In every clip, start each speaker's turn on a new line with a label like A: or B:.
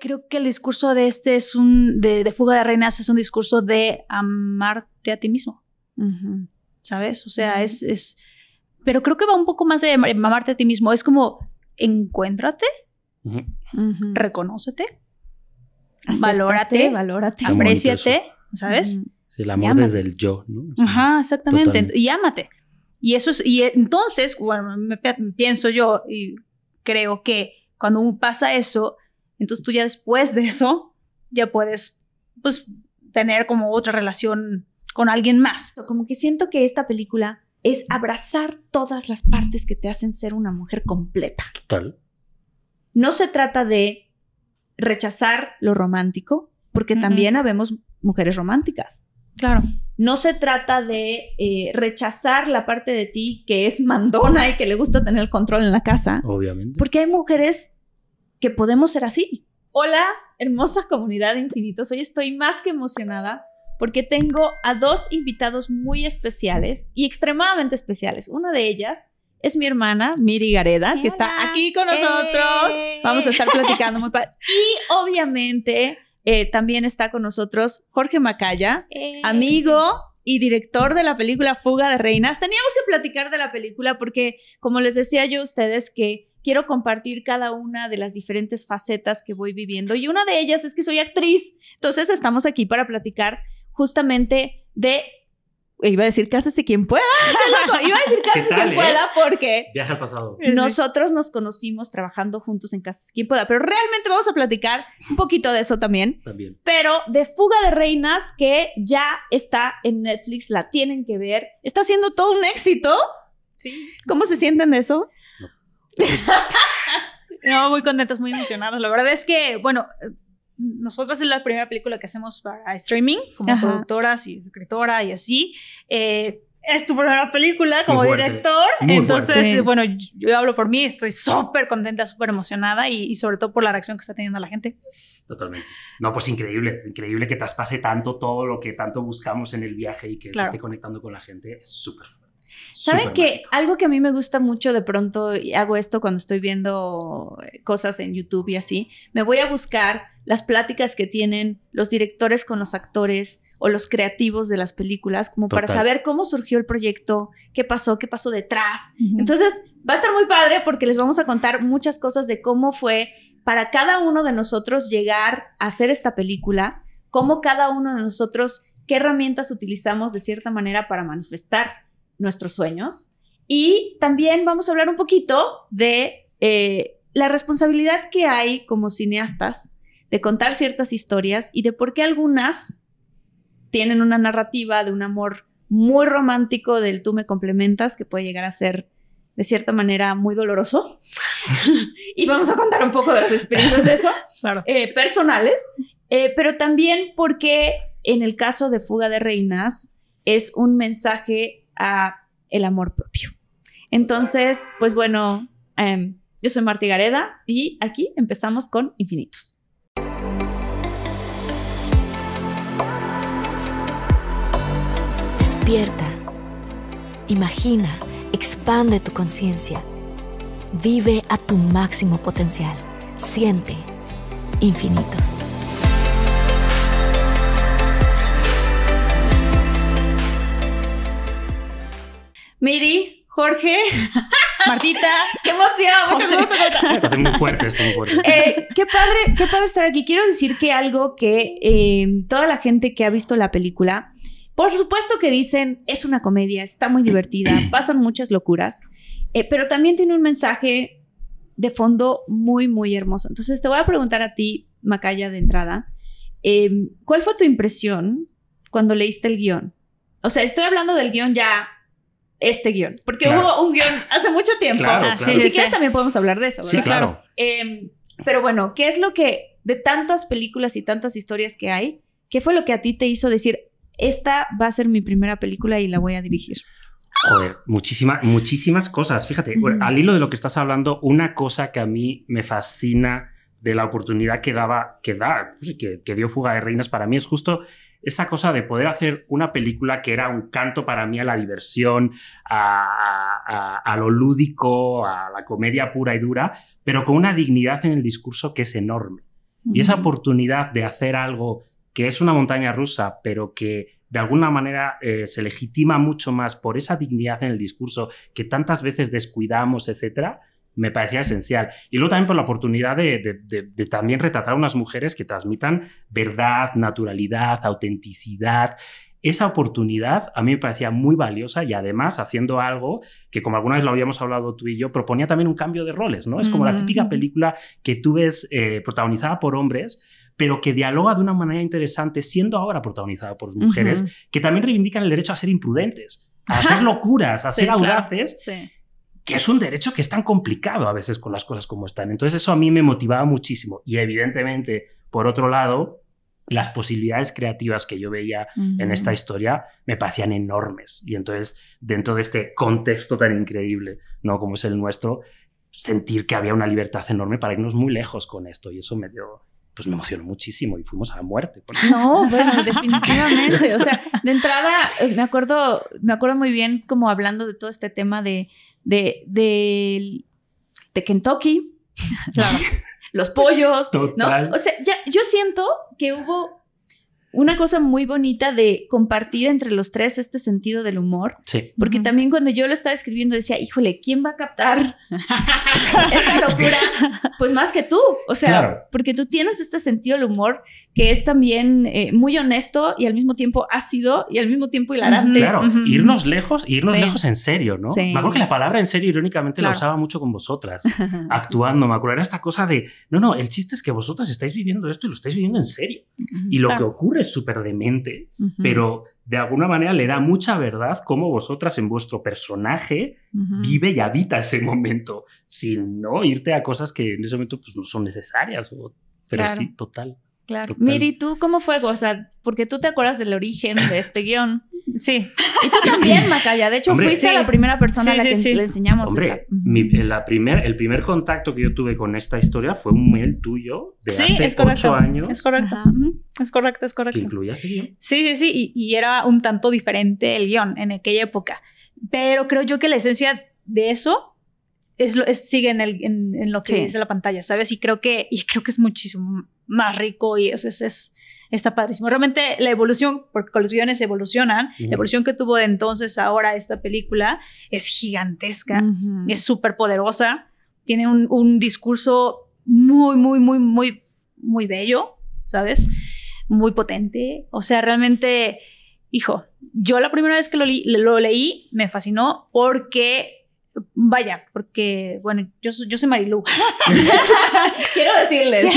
A: creo que el discurso de este es un, de, fuga de reinas es un discurso de amarte a ti mismo, ¿sabes? O sea, es, pero creo que va un poco más de amarte a ti mismo, es como, encuéntrate, reconócete, valórate, valórate, apréciate, ¿sabes?
B: Sí, el amor desde el yo, ¿no?
A: Ajá, exactamente, y ámate. Y eso es, y entonces, bueno, pienso yo y creo que cuando pasa eso, entonces tú ya después de eso, ya puedes, pues, tener como otra relación con alguien más. Como que siento que esta película es abrazar todas las partes que te hacen ser una mujer completa. Total. No se trata de rechazar lo romántico, porque también habemos mujeres románticas. Claro. No se trata de eh, rechazar la parte de ti que es mandona y que le gusta tener el control en la casa. Obviamente. Porque hay mujeres podemos ser así. Hola, hermosa comunidad de infinitos. Hoy estoy más que emocionada porque tengo a dos invitados muy especiales y extremadamente especiales. Una de ellas es mi hermana Miri Gareda, que está aquí con nosotros. Vamos a estar platicando muy Y obviamente eh, también está con nosotros Jorge Macaya, amigo y director de la película Fuga de Reinas. Teníamos que platicar de la película porque, como les decía yo a ustedes, que quiero compartir cada una de las diferentes facetas que voy viviendo y una de ellas es que soy actriz. Entonces estamos aquí para platicar justamente de eh, iba a decir y quien pueda. Iba a decir y quien eh? pueda porque
B: ya ha pasado.
A: Nosotros nos conocimos trabajando juntos en Casa quien pueda, pero realmente vamos a platicar un poquito de eso también. También. Pero de Fuga de Reinas que ya está en Netflix, la tienen que ver. Está siendo todo un éxito. Sí. ¿Cómo se sienten de eso? no, muy contentos, muy emocionados. La verdad es que, bueno, nosotras es la primera película que hacemos para streaming, como productoras y escritora y así. Eh, es tu primera película como director. Entonces, bueno, yo hablo por mí, estoy súper contenta, súper emocionada y, sobre todo por la reacción que está teniendo la gente.
B: Totalmente. No, pues increíble, increíble que traspase tanto todo lo que tanto buscamos en el viaje y que se esté conectando con la gente. Es súper fuerte. ¿Saben que
A: algo que a mí me gusta mucho de pronto, y hago esto cuando estoy viendo eh, cosas en YouTube y así, me voy a buscar las pláticas que tienen los directores con los actores o los creativos de las películas, como para saber cómo surgió el proyecto, qué pasó, qué pasó detrás. Entonces, va a estar muy padre porque les vamos a contar muchas cosas de cómo fue para cada uno de nosotros llegar a hacer esta película, cómo cada uno de nosotros, qué herramientas utilizamos de cierta manera para manifestar nuestros sueños. Y también vamos a hablar un poquito de eh, la responsabilidad que hay como cineastas de contar ciertas historias y de por qué algunas tienen una narrativa de un amor muy romántico del tú me complementas que puede llegar a ser de cierta manera muy doloroso. y vamos a contar un poco de las experiencias de eso, eh, personales, eh, pero también porque en el caso de Fuga de Reinas es un mensaje a el amor propio. Entonces, pues bueno, em, yo soy Marti Gareda y aquí empezamos con Infinitos. Despierta, imagina, expande tu conciencia, vive a tu máximo potencial, siente infinitos. Miri, Jorge. Martita. ¡Qué emoción! Mucho gusto.
B: muy fuerte, muy fuerte.
A: Eh, qué padre, qué padre estar aquí. Quiero decir que algo que em, toda la gente que ha visto la película, por supuesto que dicen, es una comedia, está muy divertida, pasan muchas locuras, eh, pero también tiene un mensaje de fondo muy, muy hermoso. Entonces te voy a preguntar a ti, Macaya, de entrada, em, ¿cuál fue tu impresión cuando leíste el guión? O sea, estoy hablando del guión ya este guión. Porque hubo un guión hace mucho tiempo. Ah, sí, también podemos hablar de eso. ¿verdad? Sí, claro. Em, pero bueno, ¿qué es lo que de tantas películas y tantas historias que hay, qué fue lo que a ti te hizo decir, esta va a ser mi primera película y la voy a dirigir?
B: Joder, muchísimas, muchísimas cosas. Fíjate, al hilo de lo que estás hablando, una cosa que a mí me fascina de la oportunidad que daba, que da, pues, que dio Fuga de Reinas para mí es justo esa cosa de poder hacer una película que era un canto para mí a la diversión, a, lo lúdico, a la comedia pura y dura, pero con una dignidad en el discurso que es enorme. Y esa oportunidad de hacer algo que es una montaña rusa, pero que de alguna manera eh, se legitima mucho más por esa dignidad en el discurso que tantas veces descuidamos, etcétera, me parecía esencial. Y luego también por la oportunidad de, también retratar a unas mujeres que transmitan verdad, naturalidad, autenticidad. Esa oportunidad a mí me parecía muy valiosa y además haciendo algo que como alguna vez lo habíamos hablado tú y yo, proponía también un cambio de roles, ¿no? Es como la mm. típica película que tú ves eh, protagonizada por hombres, pero que dialoga de una manera interesante, siendo ahora protagonizada por mujeres, que también reivindican el derecho a ser imprudentes, a hacer locuras, a ser audaces que es un derecho que es tan complicado a veces con las cosas como están. Entonces eso a mí me motivaba muchísimo. Y evidentemente, por otro lado, las posibilidades creativas que yo veía en esta historia me parecían enormes. Y entonces, dentro de este contexto tan increíble, ¿no? Como es el nuestro, sentir que había una libertad enorme para irnos muy lejos con esto. Y eso me dio, pues me emocionó muchísimo y fuimos a la muerte.
A: No, bueno, definitivamente. o sea, de entrada, eh, me acuerdo, me acuerdo muy bien como hablando de todo este tema de, de, de, Kentucky, los pollos,
B: ¿no? O sea,
A: ya, yo siento que hubo una cosa muy bonita de compartir entre los tres este sentido del humor. Porque también cuando yo lo estaba escribiendo decía, híjole, ¿quién va a captar esta locura? pues más que tú, o sea, porque tú tienes este sentido del humor que es también eh, muy honesto y al mismo tiempo ácido y al mismo tiempo hilarante. Claro, irnos
B: lejos, irnos lejos en serio, ¿no? Me acuerdo que la palabra en serio irónicamente la usaba mucho con vosotras, actuando, me acuerdo, era esta cosa de, no, no, el chiste es que vosotras estáis viviendo esto y lo estáis viviendo en serio. Y lo que ocurre es súper demente, pero de alguna manera le da mucha verdad cómo vosotras en vuestro personaje vive y habita ese momento, sin no irte a cosas que en ese momento pues, no son necesarias. pero sí, total.
A: Claro. Miri, ¿tú cómo fue? O sea, porque tú te acuerdas del origen de este guión. Sí. Y tú también, Macaya. De hecho, fuiste la primera persona a la que le enseñamos. Hombre,
B: la primer, el primer contacto que yo tuve con esta historia fue un mail tuyo de hace ocho años. Es correcto. Es correcto, es correcto. ¿Que incluía este
A: guión? Sí, sí, sí. Y, y era un tanto diferente el guión en aquella época. Pero creo yo que la esencia de eso sigue en, lo que es dice la pantalla, ¿sabes? Y creo que, creo que es muchísimo más rico y eso es, está padrísimo. Realmente la evolución, porque los guiones evolucionan, la evolución que tuvo de entonces a ahora esta película es gigantesca, es súper poderosa, tiene un, discurso muy, muy, muy, muy, muy bello, ¿sabes? Muy potente. O sea, realmente, hijo, yo la primera vez que lo leí me fascinó porque Vaya, porque, bueno, yo, soy Marilu. Quiero decirles.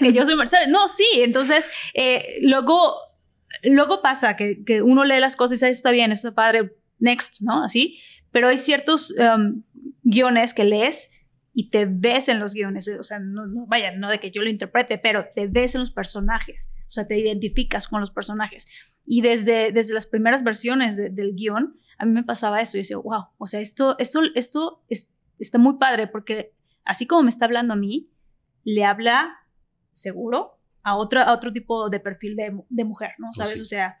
A: que yo soy No, sí, entonces, eh, luego, luego pasa que, uno lee las cosas y dice, está bien, está padre, next, ¿no? Así. Pero hay ciertos em, guiones que lees y te ves en los guiones, o sea, no, no, vaya, no de que yo lo interprete, pero te ves en los personajes, o sea, te identificas con los personajes. Y desde, desde las primeras versiones del guión, a mí me pasaba eso. Yo decía, wow, o sea, esto, esto, esto está muy padre porque así como me está hablando a mí, le habla seguro a otro, a otro tipo de perfil de, mujer, ¿no? Oh, ¿Sabes? O sea,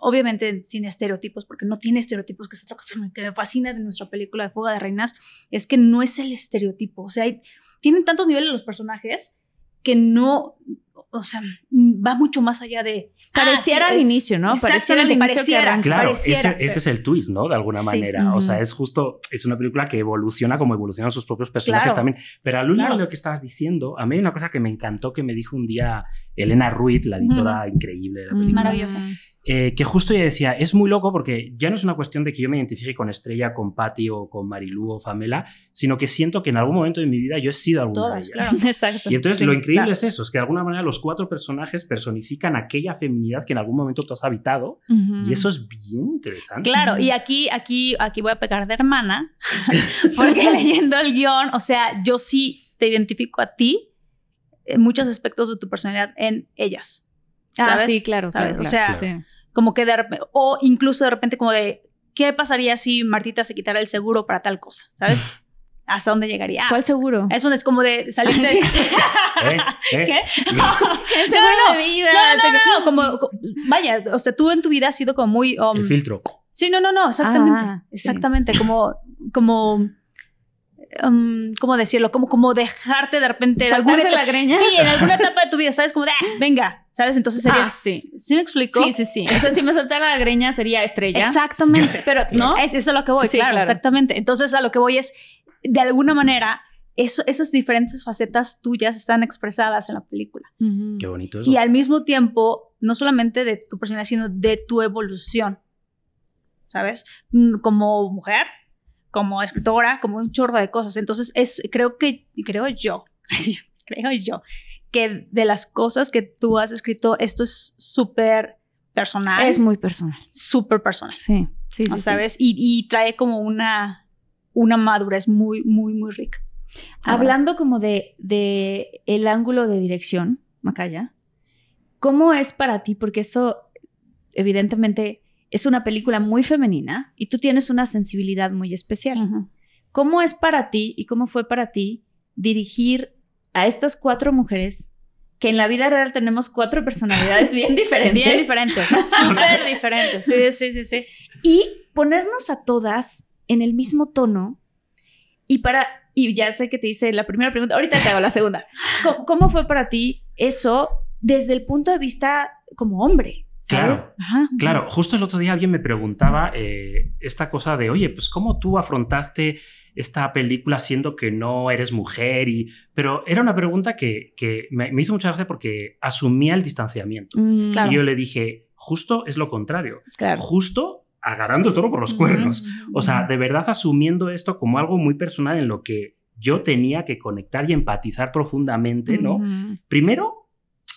A: obviamente sin estereotipos, porque no tiene estereotipos, que es otra cosa que me fascina de nuestra película de Fuga de Reinas, es que no es el estereotipo. O sea, tienen tantos niveles los personajes que no, o sea, va mucho más allá de... Ah, pareciera al inicio, ¿no? Pareciera al que Claro, ese, es
B: el twist, ¿no? De alguna manera. O sea, es justo, es una película que evoluciona como evolucionan sus propios personajes también. Pero al último lo que estabas diciendo, a mí hay una cosa que me encantó que me dijo un día Elena Ruiz, la editora increíble de la película. Maravillosa. Eh, que justo ya decía, es muy loco porque ya no es una cuestión de que yo me identifique con Estrella, con Patty o con Marilú o Famela, sino que siento que en algún momento de mi vida yo he sido alguna de ellas. Exacto. Y entonces lo increíble es eso, es que de alguna manera los cuatro personajes personifican aquella feminidad que en algún momento tú has habitado y eso es bien interesante. Claro, y
A: aquí, aquí, aquí voy a pecar de hermana, porque leyendo el guión, o sea, yo sí te identifico a ti en muchos aspectos de tu personalidad en ellas. Ah, sí, claro. claro o sea, como que de repente, o incluso de repente como de, ¿qué pasaría si Martita se quitara el seguro para tal cosa? ¿Sabes? ¿Hasta dónde llegaría? ¿Cuál seguro? Eso es como de salir de... Eh, ¿Eh? ¿Qué? el seguro de vida. No, no, no, como, Vaya, o sea, tú en tu vida has sido como muy... Um, el filtro. Sí, no, no, no, exactamente. Ah, ah, exactamente, como... como ¿cómo decirlo? Como, como dejarte de repente... Saltarse la greña. Sí, en alguna etapa de tu vida, ¿sabes? Como de, ah, venga, ¿sabes? Entonces sería... Ah, sí. ¿Sí me explico? Sí, sí, sí. si me soltara la greña, sería estrella. Exactamente. Pero, ¿no? Es, es a lo que voy, claro, exactamente. Entonces, a lo que voy es, de alguna manera... Eso, esas diferentes facetas tuyas están expresadas en la película.
B: Qué bonito Y al
A: mismo tiempo, no solamente de tu personalidad, sino de tu evolución. ¿Sabes? Mm, como mujer, como escritora, como un chorro de cosas. Entonces, es, creo que, creo yo, así, creo yo, que de las cosas que tú has escrito, esto es súper personal. Es muy personal. Súper personal. Sí, sí, sí. ¿Sabes? Y, trae como una, una madurez muy, muy, muy rica. Hablando como de, de el ángulo de dirección, Macaya, ¿cómo es para ti? Porque esto, evidentemente, es una película muy femenina y tú tienes una sensibilidad muy especial. ¿Cómo es para ti y cómo fue para ti dirigir a estas cuatro mujeres que en la vida real tenemos cuatro personalidades bien diferentes? bien diferentes, súper diferentes. Sí, sí, sí, sí. Y ponernos a todas en el mismo tono y para... Y ya sé que te hice la primera pregunta, ahorita te hago la segunda. cómo fue para ti eso desde el punto de vista como hombre? Claro, claro,
B: justo el otro día alguien me preguntaba eh, esta cosa de, oye, pues cómo tú afrontaste esta película siendo que no eres mujer y... Pero era una pregunta que, me, hizo mucha gracia porque asumía el distanciamiento. Mm, y yo le dije, justo es lo contrario. Claro. Justo agarrando el toro por los cuernos. o sea, de verdad asumiendo esto como algo muy personal en lo que yo tenía que conectar y empatizar profundamente, ¿no? Primero,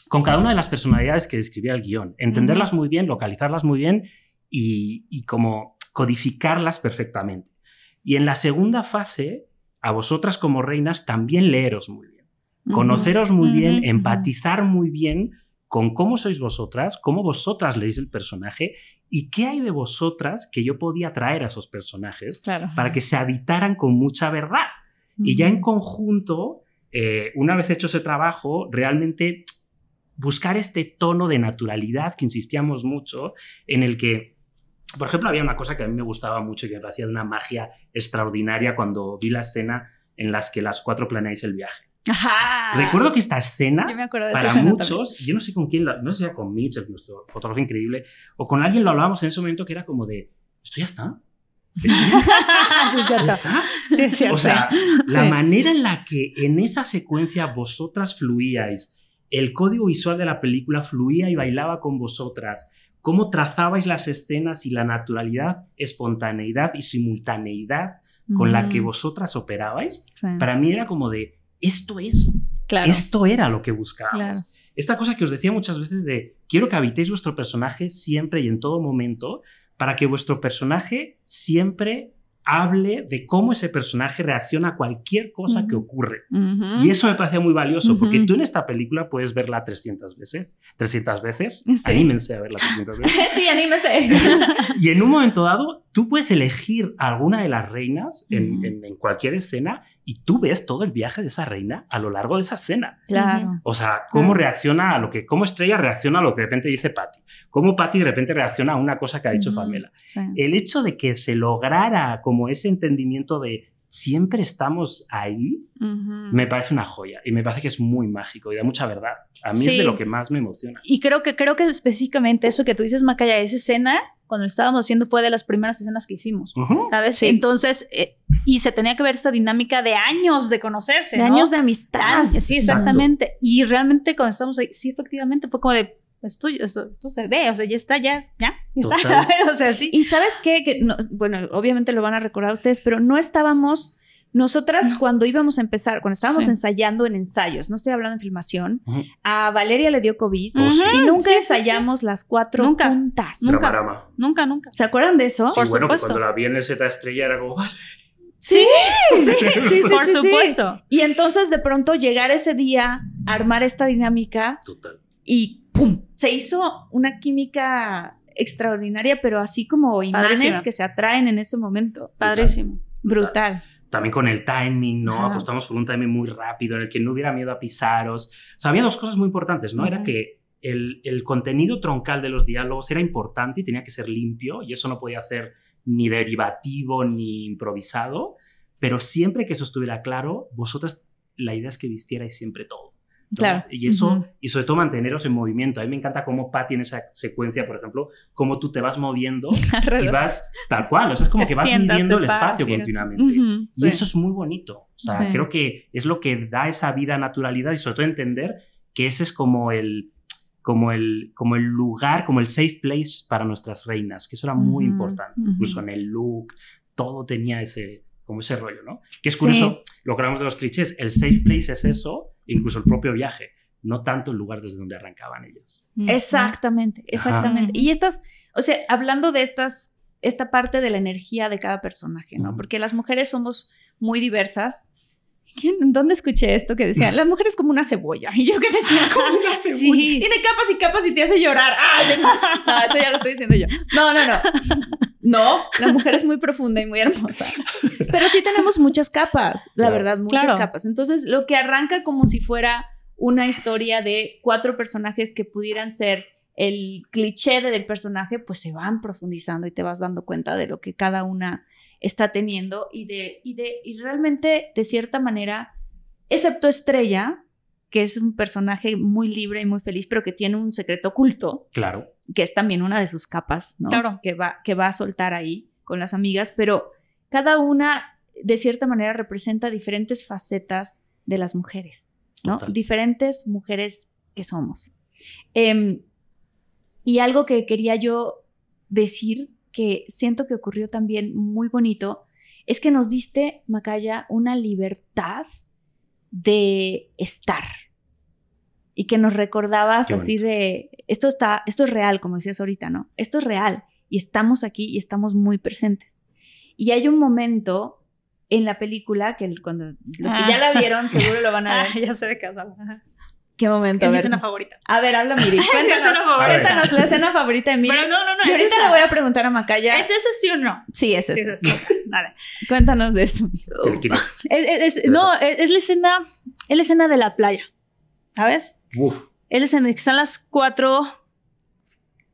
B: con cada una de las personalidades que describía el guión, entenderlas muy bien, localizarlas muy bien y, como codificarlas perfectamente. Y en la segunda fase, a vosotras como reinas también leeros muy bien,
A: conoceros muy bien,
B: empatizar muy bien con cómo sois vosotras, cómo vosotras leéis el personaje y qué hay de vosotras que yo podía traer a esos personajes para que se habitaran con mucha verdad. Y ya en conjunto, eh, una vez hecho ese trabajo, realmente buscar este tono de naturalidad que insistíamos mucho, en el que, por ejemplo, había una cosa que a mí me gustaba mucho y que me hacía una magia extraordinaria cuando vi la escena en las que las cuatro planeáis el viaje. Recuerdo que esta escena,
A: para muchos,
B: yo no sé con quién, no sé si era con Mitchell, nuestro fotógrafo increíble, o con alguien lo hablábamos en ese momento que era como de, esto ya está. ya está? Sí, O sea, la manera en la que en esa secuencia vosotras fluíais, el código visual de la película fluía y bailaba con vosotras, cómo trazabais las escenas y la naturalidad, espontaneidad y simultaneidad con la que mm. vosotras operabais, para mí era como de, esto es, esto era lo que buscábamos. Esta cosa que os decía muchas veces de, quiero que habitéis vuestro personaje siempre y en todo momento, para que vuestro personaje siempre hable de cómo ese personaje reacciona a cualquier cosa que ocurre. Y eso me parece muy valioso, porque tú en esta película puedes verla 300 veces. 300 veces. Anímense a verla 300 veces.
A: sí, anímense.
B: y en un momento dado, tú puedes elegir alguna de las reinas en, en cualquier escena y tú ves todo el viaje de esa reina a lo largo de esa cena. Claro. O sea, cómo reacciona a lo que, cómo Estrella reacciona a lo que de repente dice Patty, cómo Patty de repente reacciona a una cosa que ha dicho Famela. El hecho de que se lograra como ese entendimiento de siempre estamos ahí,
A: me
B: parece una joya y me parece que es muy mágico y da mucha verdad. A mí es de lo que más me emociona.
A: Y creo que, creo que específicamente eso que tú dices, Macaya, esa escena, cuando estábamos haciendo, fue de las primeras escenas que hicimos, ¿sabes? Entonces, eh, y se tenía que ver esta dinámica de años de conocerse. De años de amistad. Ah, sí, exactamente. Y realmente cuando estábamos ahí, sí, efectivamente, fue como de esto, esto, se ve, o sea, ya está, ya, ya, está. o sea, sí. Y sabes qué, que bueno, obviamente lo van a recordar ustedes, pero no estábamos... Nosotras cuando íbamos a empezar, cuando estábamos ensayando en ensayos, no estoy hablando de filmación, a Valeria le dio COVID oh, y nunca ensayamos las cuatro nunca. Nunca, nunca, ¿Se acuerdan de eso? Por bueno, supuesto. cuando la
B: vi en el Z estrella era como... Sí, sí, sí, Por supuesto.
A: Y entonces de pronto llegar ese día, armar esta dinámica Total. y ¡pum! Se hizo una química extraordinaria, pero así como imanes que se atraen en ese momento. Padrísimo. Brutal.
B: También con el timing, ¿no? Apostamos por un timing muy rápido en el que no hubiera miedo a pisaros. O sea, había dos cosas muy importantes, ¿no? Era que el, el, contenido troncal de los diálogos era importante y tenía que ser limpio y eso no podía ser ni derivativo ni improvisado, pero siempre que eso estuviera claro, vosotras la idea es que vistierais siempre todo. Y eso, y sobre todo manteneros en movimiento. A mí me encanta cómo Pat tiene esa secuencia, por ejemplo, cómo tú te vas moviendo y vas tal cual. O sea, es como que vas midiendo el espacio continuamente. Y eso es muy bonito. O sea, creo que es lo que da esa vida, naturalidad y sobre todo entender que ese es como el, como el, como el lugar, como el safe place para nuestras reinas, que eso era muy importante. Incluso en el look, todo tenía ese, como ese rollo, ¿no? Que es curioso, lo que hablamos de los clichés, el safe place es eso incluso el propio viaje, no tanto el lugar desde donde arrancaban ellos
A: Exactamente, exactamente. Y estas, o sea, hablando de estas, esta parte de la energía de cada personaje, ¿no? Porque las mujeres somos muy diversas, ¿Dónde escuché esto que decía? Las mujeres como una cebolla. Y yo que decía, como una cebolla. Sí. Tiene capas y capas y te hace llorar. ¡Ah! No, eso ya lo estoy diciendo yo. No, no, no. No, la mujer es muy profunda y muy hermosa. Pero sí tenemos muchas capas, la verdad, muchas capas. Entonces, lo que arranca como si fuera una historia de cuatro personajes que pudieran ser el cliché del personaje, pues se van profundizando y te vas dando cuenta de lo que cada una está teniendo y de, y de, y realmente, de cierta manera, excepto Estrella, que es un personaje muy libre y muy feliz, pero que tiene un secreto oculto. Claro. Que es también una de sus capas, ¿no? Claro. Que va, que va a soltar ahí con las amigas, pero cada una, de cierta manera, representa diferentes facetas de las mujeres, ¿no? Diferentes mujeres que somos. Em, y algo que quería yo decir, que siento que ocurrió también muy bonito, es que nos diste, Macaya, una libertad de estar y que nos recordabas así de esto está esto es real como decías ahorita no esto es real y estamos aquí y estamos muy presentes y hay un momento en la película que cuando los que ah. ya la vieron seguro lo van a ah, ver ya se casa ¿Qué momento? Es mi escena favorita. A ver, habla Miri. Cuéntanos, cuéntanos la escena favorita de Miri. Pero no, no, no. Yo ahorita le voy a preguntar a Macaya. ¿Es ese sí o no? Sí, es esa. Sí, es Vale. Cuéntanos de esto. Es, no, es, la escena, es la escena de la playa. ¿Sabes? Uf. Es la escena que están las cuatro.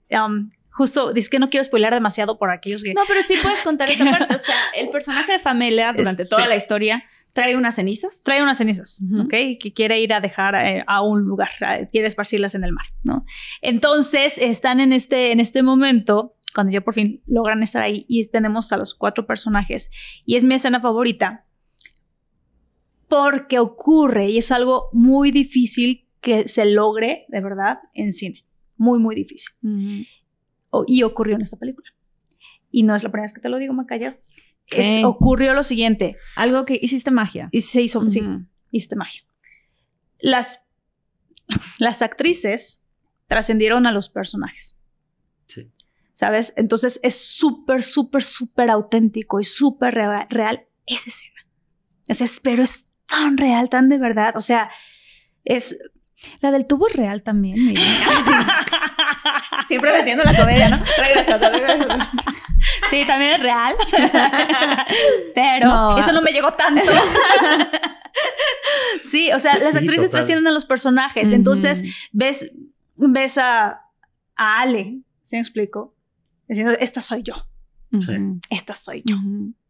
A: Um, justo, dice que no quiero spoiler demasiado por aquellos que. No, pero sí puedes contar esa parte. O sea, el personaje de Familia durante toda la historia Trae unas cenizas. Trae unas cenizas, ¿ok? Que quiere ir a dejar eh, a, un lugar, quiere esparcirlas en el mar, ¿no? Entonces están en este, en este momento, cuando ya por fin logran estar ahí y tenemos a los cuatro personajes, y es mi escena favorita, porque ocurre y es algo muy difícil que se logre de verdad en cine, muy, muy difícil. y ocurrió en esta película. Y no es la primera vez que te lo digo, Macaya ocurrió lo siguiente. Algo que hiciste magia. Y se hizo, sí, hiciste magia. Las, las actrices trascendieron a los personajes. Sí. ¿Sabes? Entonces es súper, súper, súper auténtico y súper real esa escena. Ese espero es tan real, tan de verdad. O sea, es... La del tubo es real también. Siempre metiendo la comedia, ¿no? Regresa, regresa. Sí, también es real. Pero eso no me llegó tanto. sí, o sea, las actrices trascienden a los personajes. Entonces, ves, ves a, a Ale, ¿se ¿sí me explico? Diciendo, esta soy yo. Esta soy yo.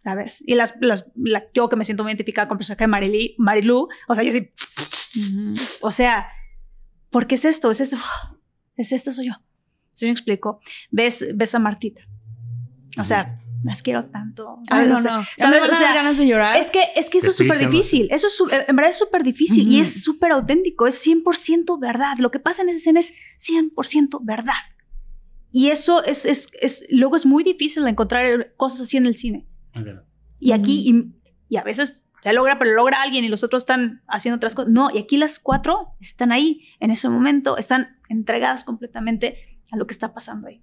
A: ¿Sabes? Y las, las yo que me siento muy identificada con el personaje de Marilí, Marilu, o sea, yo sí. O sea, ¿por qué es esto? Es esto. Es esta soy yo. ¿Se me explico? Ves, ves a Martita. O sea, las quiero tanto. no, no. O sea, ¿sabes? ganas de llorar. Es que, es que eso es súper difícil. Eso es, en verdad es súper difícil y es súper auténtico. Es 100% verdad. Lo que pasa en esa escena es 100% verdad. Y eso es, es, es, luego es muy difícil encontrar cosas así en el cine. Y aquí, y, y, a veces se logra, pero logra alguien y los otros están haciendo otras cosas. No, y aquí las cuatro están ahí en ese momento, están entregadas completamente a lo que está pasando ahí.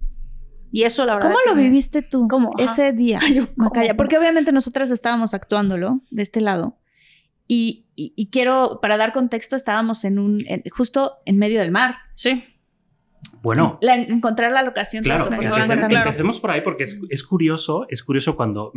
A: Y eso la verdad. ¿Cómo lo viviste tú ese día, Porque obviamente nosotras estábamos actuándolo de este lado. Y, quiero, para dar contexto, estábamos en un, justo en medio del mar. Sí. Bueno. encontrar la locación. Claro,
B: por ahí porque es, es curioso, es curioso cuando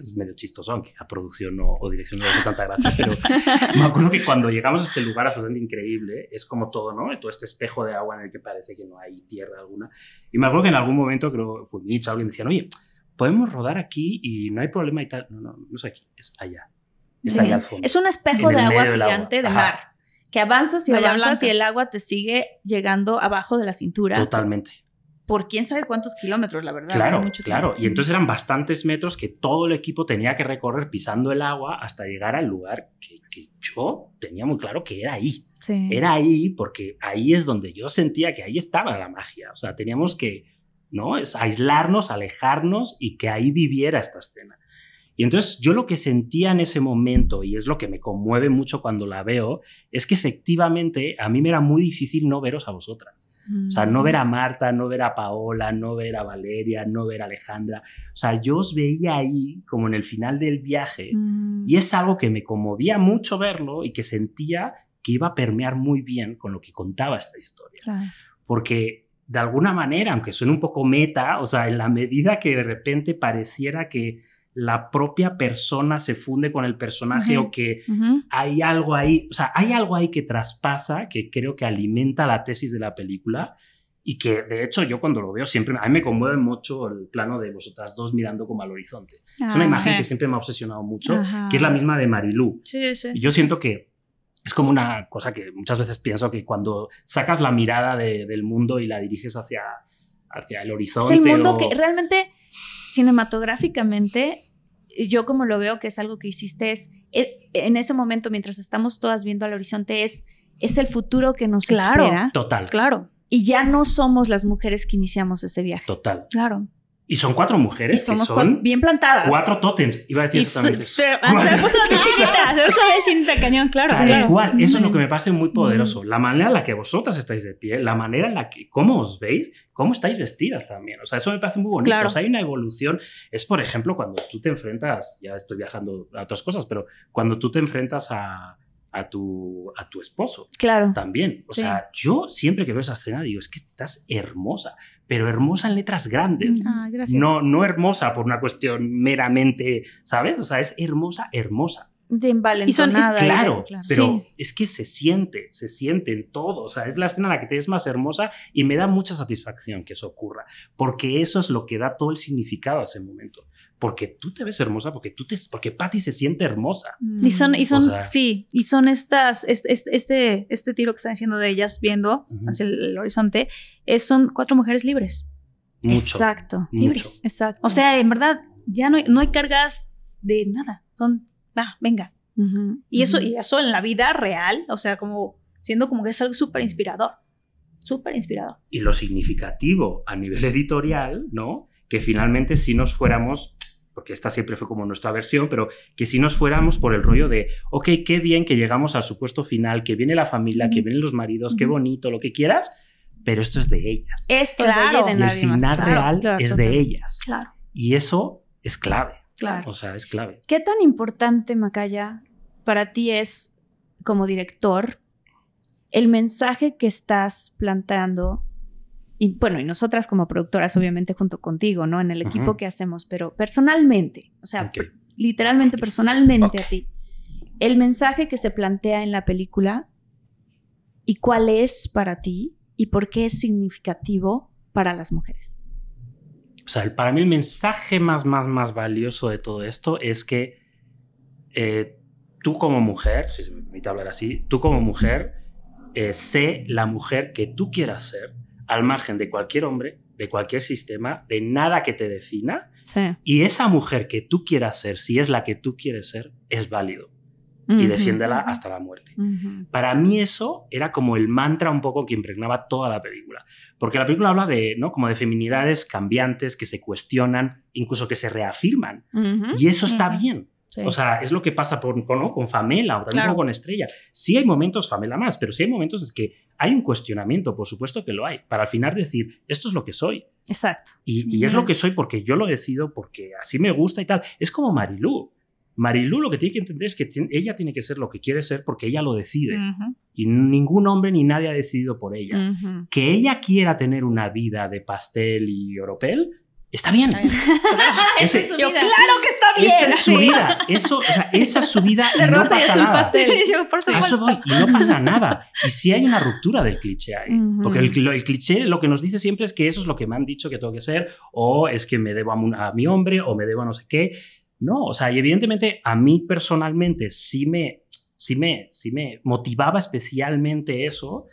B: es medio chistoso, aunque a producción o dirección no le hace tanta gracia, pero me acuerdo que cuando llegamos a este lugar absolutamente increíble, es como todo, ¿no? Todo este espejo de agua en el que parece que no hay tierra alguna. Y me acuerdo que en algún momento, creo fue Mitch, alguien decía, oye, podemos rodar aquí y no hay problema y tal. No, no, no es aquí, es allá. Es allá Es un espejo de agua gigante de mar.
A: Que avanzas y avanzas y el agua te sigue llegando abajo de la cintura. Totalmente por quién sabe cuántos kilómetros, la verdad. Claro, mucho claro. Y entonces
B: eran bastantes metros que todo el equipo tenía que recorrer pisando el agua hasta llegar al lugar que, yo tenía muy claro que era ahí. Era ahí porque ahí es donde yo sentía que ahí estaba la magia. O sea, teníamos que, ¿no? Es aislarnos, alejarnos y que ahí viviera esta escena. Y entonces yo lo que sentía en ese momento, y es lo que me conmueve mucho cuando la veo, es que efectivamente a mí me era muy difícil no veros a vosotras. Mm. O sea, no ver a Marta, no ver a Paola, no ver a Valeria, no ver a Alejandra. O sea, yo os veía ahí como en el final del viaje mm. y es algo que me conmovía mucho verlo y que sentía que iba a permear muy bien con lo que contaba esta historia. Porque de alguna manera, aunque suene un poco meta, o sea, en la medida que de repente pareciera que la propia persona se funde con el personaje o que hay algo ahí, o sea, hay algo ahí que traspasa, que creo que alimenta la tesis de la película y que de hecho yo cuando lo veo siempre, a mí me conmueve mucho el plano de vosotras dos mirando como al horizonte. es una ah, imagen que siempre me ha obsesionado mucho, que es la misma de Marilú. Y yo siento que es como una cosa que muchas veces pienso que cuando sacas la mirada del mundo y la diriges hacia, hacia el horizonte. Es el mundo que
A: realmente cinematográficamente, yo como lo veo que es algo que hiciste es, e, en ese momento, mientras estamos todas viendo al horizonte, es, es el futuro que nos claro, espera. Total. Claro. Y ya no somos las mujeres que iniciamos ese viaje. Total. Claro.
B: Y son cuatro mujeres que son bien
A: plantadas. Cuatro
B: tótems, iba a decir exactamente eso.
A: Se se puso cañón, claro. Tal claro.
B: cual, eso es lo que me parece muy poderoso. La manera en la que vosotras estáis de pie, la manera en la que, cómo os veis, cómo estáis vestidas también. O sea, eso me parece muy bonito. O sea, hay una evolución. Es, por ejemplo, cuando tú te enfrentas, ya estoy viajando a otras cosas, pero cuando tú te enfrentas a, a tu, a tu esposo. Claro. También. O sea, yo siempre que veo esa escena digo, es que estás hermosa pero hermosa en letras grandes. Ah, no, no hermosa por una cuestión meramente, ¿sabes? O sea, es hermosa, hermosa.
A: De envalentonada. Y son, claro, pero
B: es que se siente, se siente en todo. O sea, es la escena en la que te es más hermosa y me da mucha satisfacción que eso ocurra, porque eso es lo que da todo el significado a ese momento porque tú te ves hermosa, porque tú te, porque Patty se siente hermosa. Y son, y mm. son, sí,
A: y son estas, este, este, tiro que están haciendo de ellas viendo hacia el, horizonte, es, son cuatro mujeres libres. Exacto. Libres. Exacto. O sea, en verdad, ya no hay, no hay cargas de nada. Son, va, venga. y, eso, y eso en la vida real, o sea, como siendo como que es algo súper inspirador. Súper inspirador.
B: Y lo significativo a nivel editorial, ¿no? Que finalmente si nos fuéramos porque esta siempre fue como nuestra versión, pero que si nos fuéramos por el rollo de, ok, qué bien que llegamos al supuesto final, que viene la familia, que vienen los maridos, qué bonito, lo que quieras, pero esto es de ellas.
A: Esto claro. es de ellas. Y el final real
B: es de ellas. Claro. Y eso es clave. Claro. O sea, es clave.
A: ¿Qué tan importante, Macaya, para ti es, como director, el mensaje que estás planteando y bueno, y nosotras como productoras, obviamente junto contigo, ¿no? En el equipo que hacemos, pero personalmente, o sea, literalmente, personalmente a ti, el mensaje que se plantea en la película y cuál es para ti y por qué es significativo para las mujeres.
B: O sea, para mí el mensaje más, más, más valioso de todo esto es que eh, tú como mujer, si se me permite hablar así, tú como mujer, eh, sé la mujer que tú quieras ser al margen de cualquier hombre, de cualquier sistema, de nada que te defina. Y esa mujer que tú quieras ser, si es la que tú quieres ser, es válido.
A: Y defiéndela
B: hasta la muerte. Para mí eso era como el mantra un poco que impregnaba toda la película. Porque la película habla de, ¿no? Como de feminidades cambiantes que se cuestionan, incluso que se reafirman. Y eso está bien. O sea, es lo que pasa con, Famela o también con Estrella. Sí hay momentos, Famela más, pero sí hay momentos es que hay un cuestionamiento, por supuesto que lo hay, para al final decir, esto es lo que soy. Exacto. Y, es lo que soy porque yo lo decido, porque así me gusta y tal. Es como Marilú. Marilú lo que tiene que entender es que ella tiene que ser lo que quiere ser porque ella lo decide. Y ningún hombre ni nadie ha decidido por ella. Que ella quiera tener una vida de pastel y oropel, está bien. claro
A: que esa subida su vida.
B: Eso, o sea, esa subida no pasa nada. eso voy, y no pasa nada. Y sí hay una ruptura del cliché ahí. Porque el, el, cliché lo que nos dice siempre es que eso es lo que me han dicho que tengo que ser, o es que me debo a, mi hombre, o me debo a no sé qué. No, o sea, y evidentemente a mí personalmente sí me, sí me, sí me motivaba especialmente eso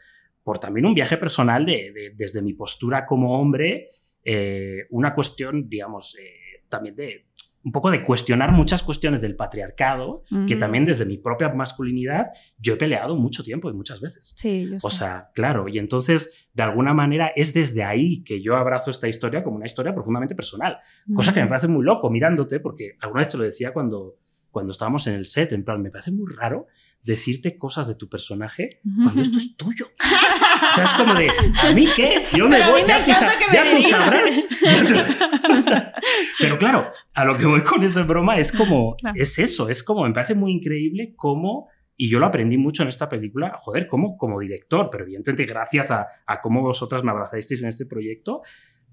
B: por también un viaje personal de, desde mi postura como hombre, eh, una cuestión, digamos, eh, también de un poco de cuestionar muchas cuestiones del patriarcado, que también desde mi propia masculinidad yo he peleado mucho tiempo y muchas veces. Sí, yo O sea, claro, y entonces, de alguna manera, es desde ahí que yo abrazo esta historia como una historia profundamente personal, cosa que me parece muy loco mirándote, porque alguna vez te lo decía cuando, cuando estábamos en el set, en plan, me parece muy raro decirte cosas de tu personaje cuando esto es tuyo. O sea, es como de, ¿a mí qué? Yo me voy, ya, tú, Pero claro, a lo que voy con esa broma es como, es eso, es como, me parece muy increíble cómo y yo lo aprendí mucho en esta película, joder, como, como director, pero evidentemente gracias a, a, cómo vosotras me abrazasteis en este proyecto.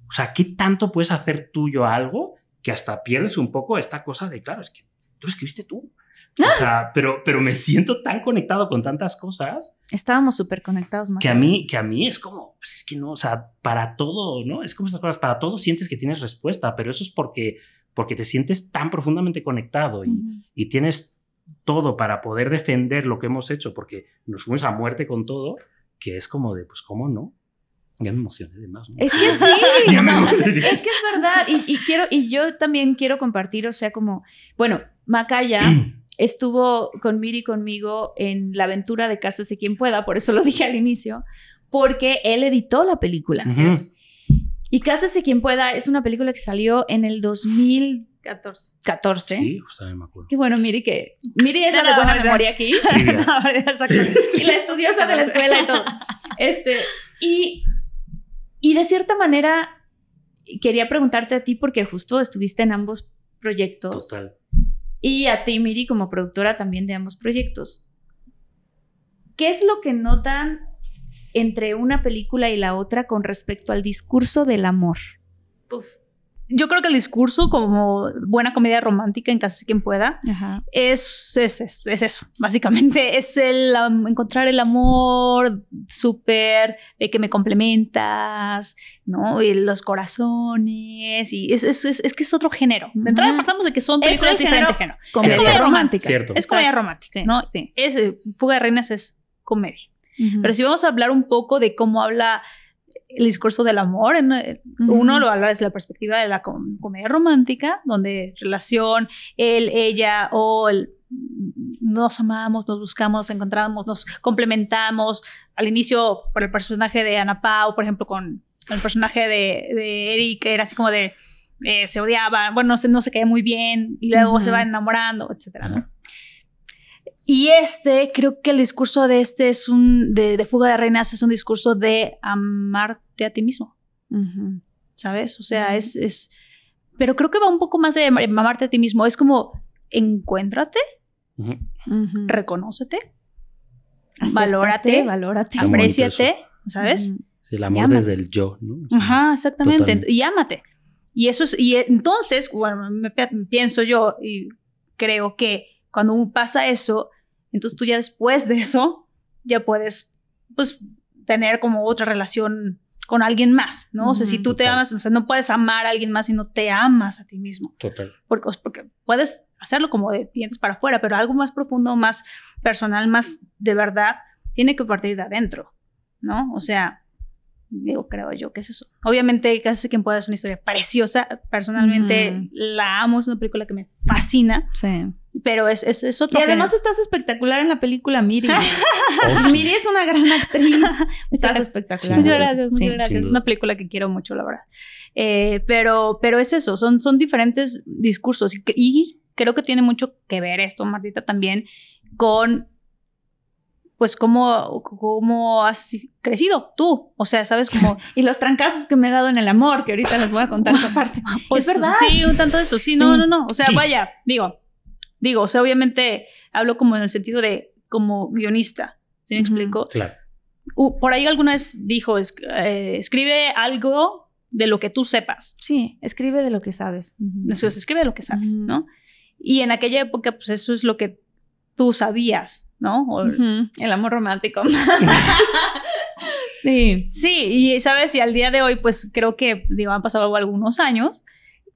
B: O sea, ¿qué tanto puedes hacer tuyo algo que hasta pierdes un poco esta cosa de, claro, es que tú escribiste tú. O sea, pero, pero me siento tan conectado con tantas cosas.
A: Estábamos súper conectados más. Que a mí,
B: que a mí es como, pues es que no, o sea, para todo, ¿no? Es como estas cosas, para todo sientes que tienes respuesta, pero eso es porque, porque te sientes tan profundamente conectado y, tienes todo para poder defender lo que hemos hecho, porque nos fuimos a muerte con todo, que es como de, pues, ¿cómo no? Ya me emocioné de más. ¿no? Es que sí, es
A: que es verdad. Y, quiero, y yo también quiero compartir, o sea, como, bueno, Macaya estuvo con Miri conmigo en la aventura de y quien pueda, por eso lo dije al inicio, porque él editó la película. Y Casa Y quien pueda es una película que salió en el 2014. 14. Sí, o pues, me acuerdo. Qué bueno, Miri, que. Miri es la de buena memoria aquí. y la estudiosa de la escuela y todo. Este, y, y de cierta manera, quería preguntarte a ti, porque justo estuviste en ambos proyectos. Total y a ti, Miri, como productora también de ambos proyectos. ¿Qué es lo que notan entre una película y la otra con respecto al discurso del amor? yo creo que el discurso como buena comedia romántica en casi quien pueda es es, es, eso, básicamente es el encontrar el amor súper eh, que me complementas, ¿no? Y los corazones y es, es que es otro género. De entrada partamos de que son películas diferentes género. Comedia es comedia romántica. Es comedia romántica, ¿no? Sí. Eh, Fuga de Reinas es comedia. Pero si vamos a hablar un poco de cómo habla el discurso del amor. Eh, uno lo habla desde la perspectiva de la comedia romántica, donde relación, él, ella o el nos amamos, nos buscamos, encontramos, nos complementamos. Al inicio, por el personaje de Ana Pau, por ejemplo, con el personaje de, Eric Eric, era así como de eh, se odiaba bueno, no se, no se muy bien, y luego se va enamorando, etcétera, y este, creo que el discurso de este es un, de, fuga de reinas, es un discurso de amarte a ti mismo. ¿Sabes? O sea, es, es, pero creo que va un poco más de amarte a ti mismo. Es como, encuéntrate, reconócete, valórate, valórate, ¿sabes?
B: el amor desde el yo, ¿no?
A: Ajá, exactamente. Y ámate. Y eso es, y entonces, bueno, pienso yo y creo que cuando pasa eso, entonces tú ya después de eso, ya puedes, pues, tener como otra relación con alguien más, ¿no? o sea, si mm, tú te amas, o sea, no puedes amar a alguien más si no te amas a ti mismo. Total. Porque, porque puedes hacerlo como de dientes para afuera, pero algo más profundo, más personal, más de verdad, tiene que partir de adentro, ¿no? O sea, digo, creo yo que es eso. Obviamente, Casi Quien Pueda es una historia preciosa. Personalmente, la amo, es una película que me fascina. Sí pero es, es, otro. Y además estás espectacular en la película Miri. Miri es una gran actriz. estás espectacular. Muchas gracias, muchas gracias. Es una película que quiero mucho, la verdad. Eh, pero, pero es eso, son, son diferentes discursos. Y, creo que tiene mucho que ver esto, Martita, también con pues cómo, cómo has crecido tú, o sea, sabes cómo y los trancazos que me he dado en el amor, que ahorita les voy a contar esa parte. Pues es verdad. Sí, un tanto de eso, sí, no, no, no, o sea, vaya, digo, Digo, o sea, obviamente hablo como en el sentido de como guionista, ¿sí me explico? Claro. por ahí alguna vez dijo, eh, escribe algo de lo que tú sepas. Sí, escribe de lo que sabes. escribe de lo que sabes, ¿no? Y en aquella época, pues eso es lo que tú sabías, ¿no? El amor romántico. sí. Sí, y sabes, y al día de hoy, pues creo que, digo, han pasado algunos años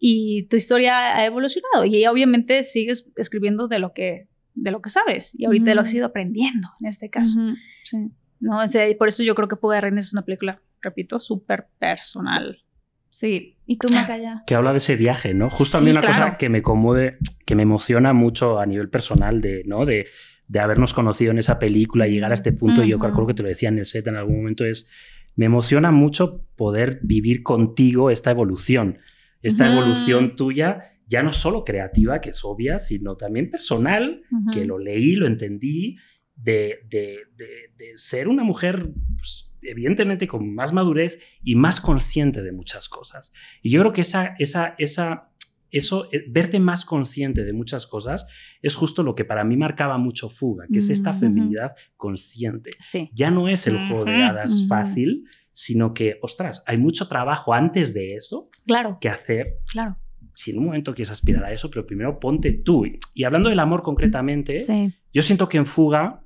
A: y tu historia ha evolucionado y obviamente sigues escribiendo de lo que de lo que sabes y ahorita lo has ido aprendiendo en este caso. sí. ¿No? por eso yo creo que Fuga de Reines es una película, repito, súper personal. Sí, y tú allá
B: Que habla de ese viaje, ¿no? Justo a mí una cosa que me conmueve, que me emociona mucho a nivel personal de, ¿no? De, de habernos conocido en esa película y llegar a este punto, y yo creo que te lo decía en el set en algún momento, es, me emociona mucho poder vivir contigo esta evolución esta evolución tuya, ya no solo creativa, que es obvia, sino también personal, que lo leí, lo entendí, de, ser una mujer, pues, evidentemente, con más madurez y más consciente de muchas cosas. Y yo creo que esa, esa, esa, eso, eh, verte más consciente de muchas cosas es justo lo que para mí marcaba mucho fuga, que es esta mm, feminidad consciente. Ya no es el juego de hadas fácil, sino que, ostras, hay mucho trabajo antes de eso claro. que hacer. Claro. Si en un momento quieres aspirar a eso, pero primero ponte tú. Y hablando del amor concretamente, yo siento que en fuga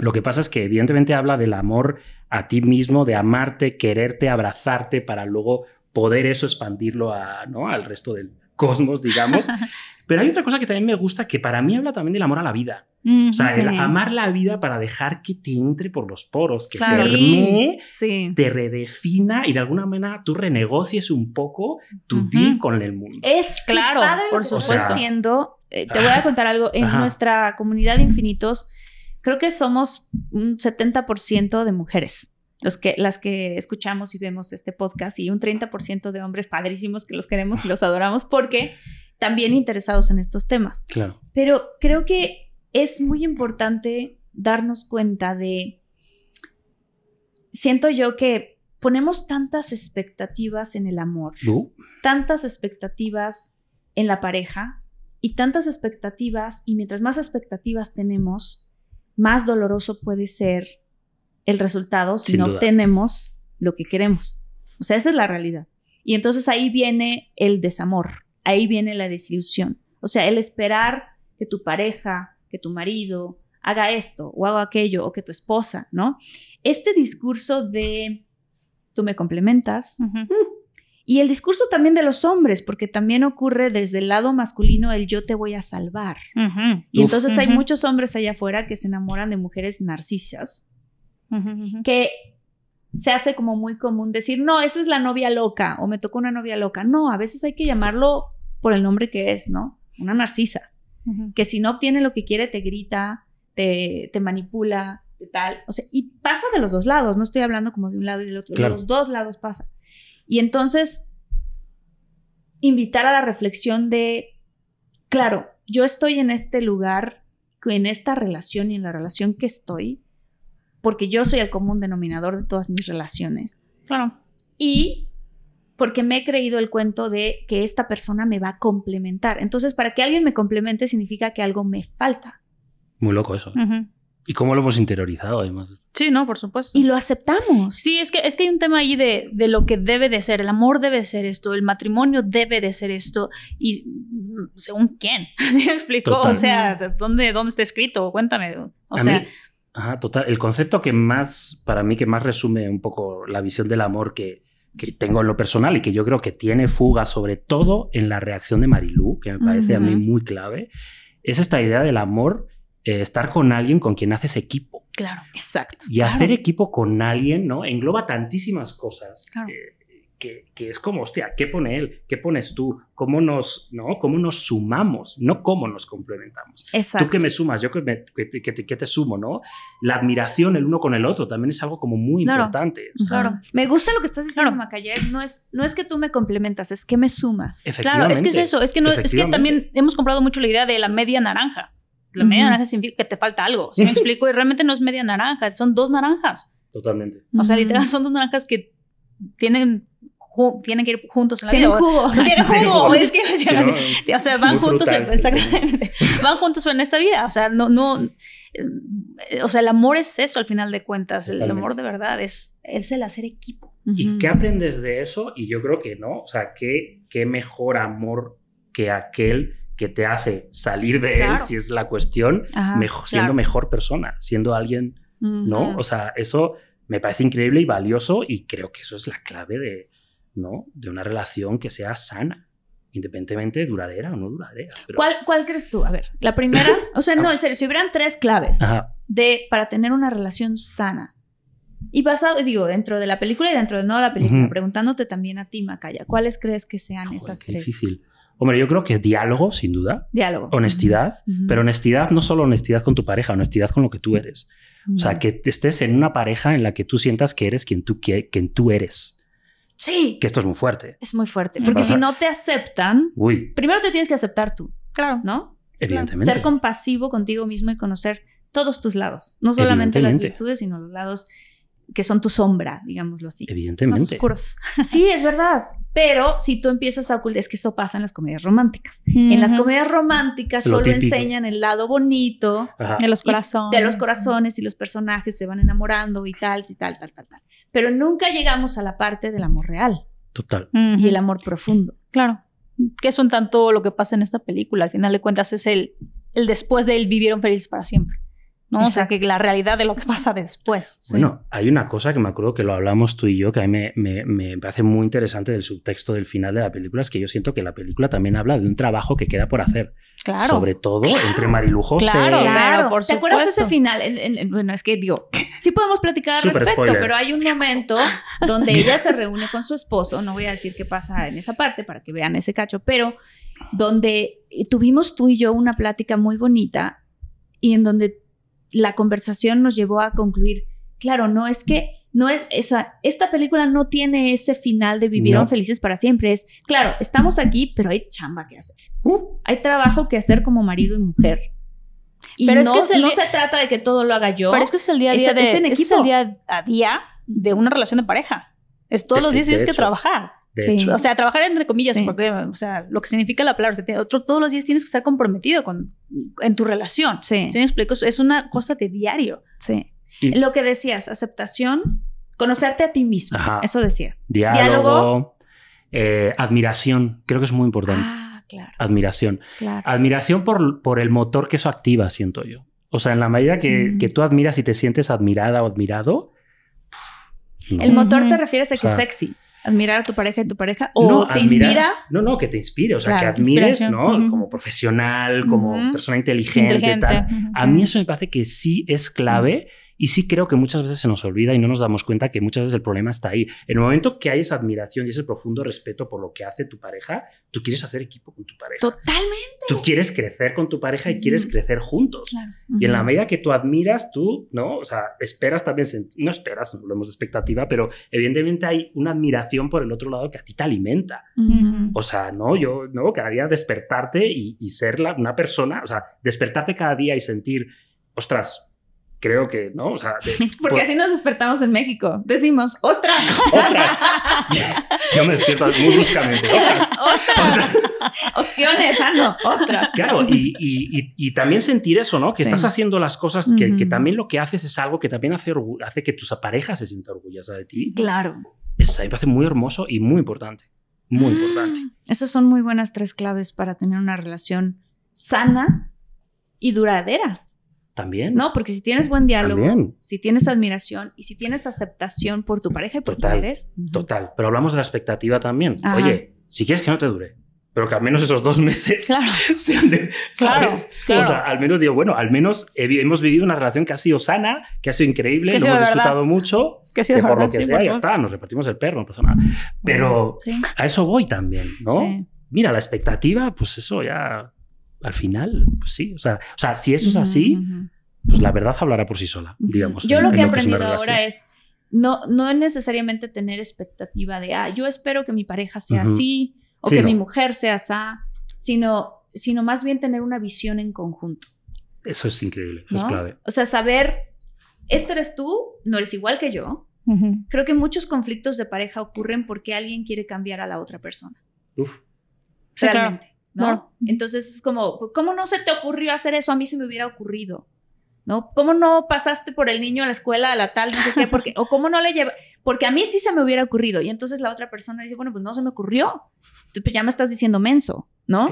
B: lo que pasa es que evidentemente habla del amor a ti mismo, de amarte, quererte, abrazarte para luego poder eso expandirlo a, ¿no? al resto del, cosmos, digamos. Pero hay otra cosa que también me gusta, que para mí habla también del amor a la vida.
A: Mm, o sea, el amar
B: la vida para dejar que te entre por los poros, que se te redefina y de alguna manera tú renegocies un poco tu deal con el mundo.
A: Es claro, por supuesto. siendo, eh, te voy a contar algo, en nuestra comunidad de infinitos, creo que somos un 70% de mujeres que, las que escuchamos y vemos este podcast y un 30% de hombres padrísimos que los queremos y los adoramos porque también interesados en estos temas. Claro. Pero creo que es muy importante darnos cuenta de, siento yo que ponemos tantas expectativas en el amor, tantas expectativas en la pareja y tantas expectativas, y mientras más expectativas tenemos, más doloroso puede ser el resultado si no obtenemos tenemos lo que queremos. O sea, esa es la realidad. Y entonces ahí viene el desamor, ahí viene la desilusión. O sea, el esperar que tu pareja, que tu marido haga esto o haga aquello o que tu esposa, ¿no? Este discurso de tú me complementas. Y el discurso también de los hombres, porque también ocurre desde el lado masculino el yo te voy a salvar. Y entonces hay muchos hombres allá afuera que se enamoran de mujeres narcisistas que se hace como muy común decir, no, esa es la novia loca o me tocó una novia loca. No, a veces hay que llamarlo por el nombre que es, ¿no? Una narcisa, que si no obtiene lo que quiere te grita, te, manipula, te tal. O sea, y pasa de los dos lados, no estoy hablando como de un lado y del otro, de los dos lados pasa. Y entonces, invitar a la reflexión de, claro, yo estoy en este lugar, en esta relación y en la relación que estoy, porque yo soy el común denominador de todas mis relaciones. Claro. Y porque me he creído el cuento de que esta persona me va a complementar. Entonces, para que alguien me complemente significa que algo me falta.
B: Muy loco eso. ¿Y cómo lo hemos interiorizado además?
A: Sí, no, por supuesto. Y lo aceptamos. Sí, es que, es que hay un tema ahí de, de, lo que debe de ser. El amor debe de ser esto, el matrimonio debe de ser esto. Y según quién, Así me explicó? O sea, ¿dónde, ¿dónde está escrito? Cuéntame.
B: O sea, Ajá, total. El concepto que más, para mí, que más resume un poco la visión del amor que, tengo en lo personal y que yo creo que tiene fuga, sobre todo en la reacción de Marilú, que me parece a mí muy clave, es esta idea del amor, eh, estar con alguien con quien haces equipo.
A: Claro, exacto. Y hacer
B: equipo con alguien, ¿no? Engloba tantísimas cosas. Claro que, es como, hostia, ¿qué pone él? ¿Qué pones tú? ¿Cómo nos, no? ¿Cómo nos sumamos? No cómo nos complementamos. Exacto. Tú que me sumas, yo que, que, te, que, te, sumo, ¿no? La admiración el uno con el otro también es algo como muy importante. claro.
A: Me gusta lo que estás diciendo, claro. No es, no es que tú me complementas, es que me sumas. Claro, es que es eso. Es que, es que también hemos comprado mucho la idea de la media naranja. La media naranja significa que te falta algo. Si me explico, y realmente no es media naranja, son dos naranjas. Totalmente. O sea, literal, son dos naranjas que tienen tienen que ir juntos en la ¿Tienen vida. Jugo. Tienen jugo. es o sea, van juntos, en, exactamente. van juntos en esta vida. O sea, no, no, eh, o sea, el amor es eso al final de cuentas. El, amor de verdad es, es el hacer equipo.
B: ¿Y qué aprendes de eso? Y yo creo que no. O sea, qué, qué mejor amor que aquel que te hace salir de él, si es la cuestión, siendo mejor persona, siendo alguien, ¿no? O sea, eso me parece increíble y valioso y creo que eso es la clave de, ¿no? De una relación que sea sana, independientemente duradera o no duradera. ¿Cuál,
A: ¿Cuál, crees tú? A ver, la primera, o sea, no, en serio, si hubieran tres claves de para tener una relación sana. Y basado, digo, dentro de la película y dentro de no la película, preguntándote también a ti, Macaya, ¿cuáles crees que sean esas tres?
B: Difícil. Hombre, yo creo que diálogo, sin duda.
A: Diálogo. Honestidad,
B: pero honestidad, no solo honestidad con tu pareja, honestidad con lo que tú eres. O sea, que estés en una pareja en la que tú sientas que eres quien tú, quien tú eres Sí. Que esto es muy fuerte.
A: Es muy fuerte. Porque si no te aceptan, primero te tienes que aceptar tú. Claro. ¿No?
B: Evidentemente. Ser
A: compasivo contigo mismo y conocer todos tus lados. No solamente las virtudes, sino los lados que son tu sombra, digámoslo así.
B: Evidentemente. Oscuros.
A: Sí, es verdad. Pero si tú empiezas a ocultar, es que eso pasa en las comedias románticas. En las comedias románticas solo enseñan el lado bonito de los corazones. De los corazones y los personajes se van enamorando y tal, y tal, tal, tal, tal pero nunca llegamos a la parte del amor real.
B: Total. Y
A: el amor profundo. Claro. Que es un tanto lo que pasa en esta película. Al final de cuentas es el, el después de él vivieron felices para siempre. O sea, que la realidad de lo que pasa después. Bueno,
B: hay una cosa que me acuerdo que lo hablamos tú y yo, que a mí me, me, me, muy interesante del subtexto del final de la película, es que yo siento que la película también habla de un trabajo que queda por hacer. Claro. Sobre todo entre Marilu Claro, claro. Por ¿Te acuerdas de ese
A: final? bueno, es que digo, sí podemos platicar al respecto, pero hay un momento donde ella se reúne con su esposo, no voy a decir qué pasa en esa parte para que vean ese cacho, pero donde tuvimos tú y yo una plática muy bonita y en donde la conversación nos llevó a concluir, claro, no es que no es esa esta película no tiene ese final de vivieron felices para siempre, es claro, estamos aquí, pero hay chamba que hacer. Uh. Hay trabajo que hacer como marido y mujer.
B: pero no, es que no se trata
A: de que todo lo haga yo. Pero es que es el día a día de, el día a día de una relación de pareja. Es todos los días tienes que trabajar. O sea, trabajar entre comillas, porque, o sea, lo que significa la palabra, o todos los días tienes que estar comprometido con, en tu relación. Sí. Es una cosa de diario.
B: Sí. lo
A: que decías, aceptación, conocerte a ti mismo. Eso decías. Diálogo,
B: eh, admiración, creo que es muy importante. Ah, admiración. Admiración por, por el motor que eso activa, siento yo. O sea, en la medida que, tú admiras y te sientes admirada o admirado. El
A: motor te refieres a que es sexy admirar a tu pareja y tu pareja o te inspira.
B: No, no, que te inspire, o sea, que admires, ¿no? Como profesional, como persona inteligente, inteligente, tal. A mí eso me parece que sí es clave. Y sí creo que muchas veces se nos olvida y no nos damos cuenta que muchas veces el problema está ahí. En el momento que hay esa admiración y ese profundo respeto por lo que hace tu pareja, tú quieres hacer equipo con tu pareja. Totalmente. Tú quieres crecer con tu pareja y quieres crecer juntos. Claro. Y en la medida que tú admiras, tú, ¿no? O sea, esperas también, no esperas, no hablemos de expectativa, pero evidentemente hay una admiración por el otro lado que a ti te alimenta. O sea, no, yo, ¿no? Cada día despertarte y, y ser una persona, o sea, despertarte cada día y sentir, ostras, creo que, ¿no? O sea, porque así nos
A: despertamos en México. Decimos, ostras.
B: Yo me despierto muy bruscamente. Ostras.
A: Ostras. Ah,
B: ostras. Claro, y, también sentir eso, ¿no? Que estás haciendo las cosas, que, también lo que haces es algo que también hace, hace que tus parejas se sienta orgullosa de ti. Claro. Eso me parece muy hermoso y muy importante. Muy ah, importante.
A: Esas son muy buenas tres claves para tener una relación sana y duradera. También. No, porque si tienes buen diálogo, si tienes admiración y si tienes aceptación por tu pareja y por total, interés...
B: Total. Pero hablamos de la expectativa también. Oye, si quieres que no te dure, pero que al menos esos dos meses claro. sean
A: ¿sabes? Claro, O sea,
B: al menos digo, bueno, al menos hemos vivido una relación que ha sido sana, que ha sido increíble, que lo hemos disfrutado mucho, que, que por lo que sea, ya está, nos repartimos el perro, no pasa nada. Pero a eso voy también, ¿no? Mira, la expectativa, pues eso ya al final, pues sí. O sea, o sea, si eso es así, pues la verdad hablará por sí sola, digamos. Yo lo que he aprendido ahora
A: es, no, no es necesariamente tener expectativa de, ah, yo espero que mi pareja sea así o que mi mujer sea así, sino, sino más bien tener una visión en conjunto.
B: Eso es increíble, es clave.
A: O sea, saber, este eres tú, no eres igual que yo. Creo que muchos conflictos de pareja ocurren porque alguien quiere cambiar a la otra persona. Uf. Realmente. ¿no? Entonces es como, pues, ¿cómo no se te ocurrió hacer eso? A mí se me hubiera ocurrido, ¿no? ¿Cómo no pasaste por el niño a la escuela, a la tal, no sé qué, porque, o cómo no le lleva, porque a mí sí se me hubiera ocurrido. Y entonces la otra persona dice, bueno, pues no se me ocurrió, pues ya me estás diciendo menso, ¿no?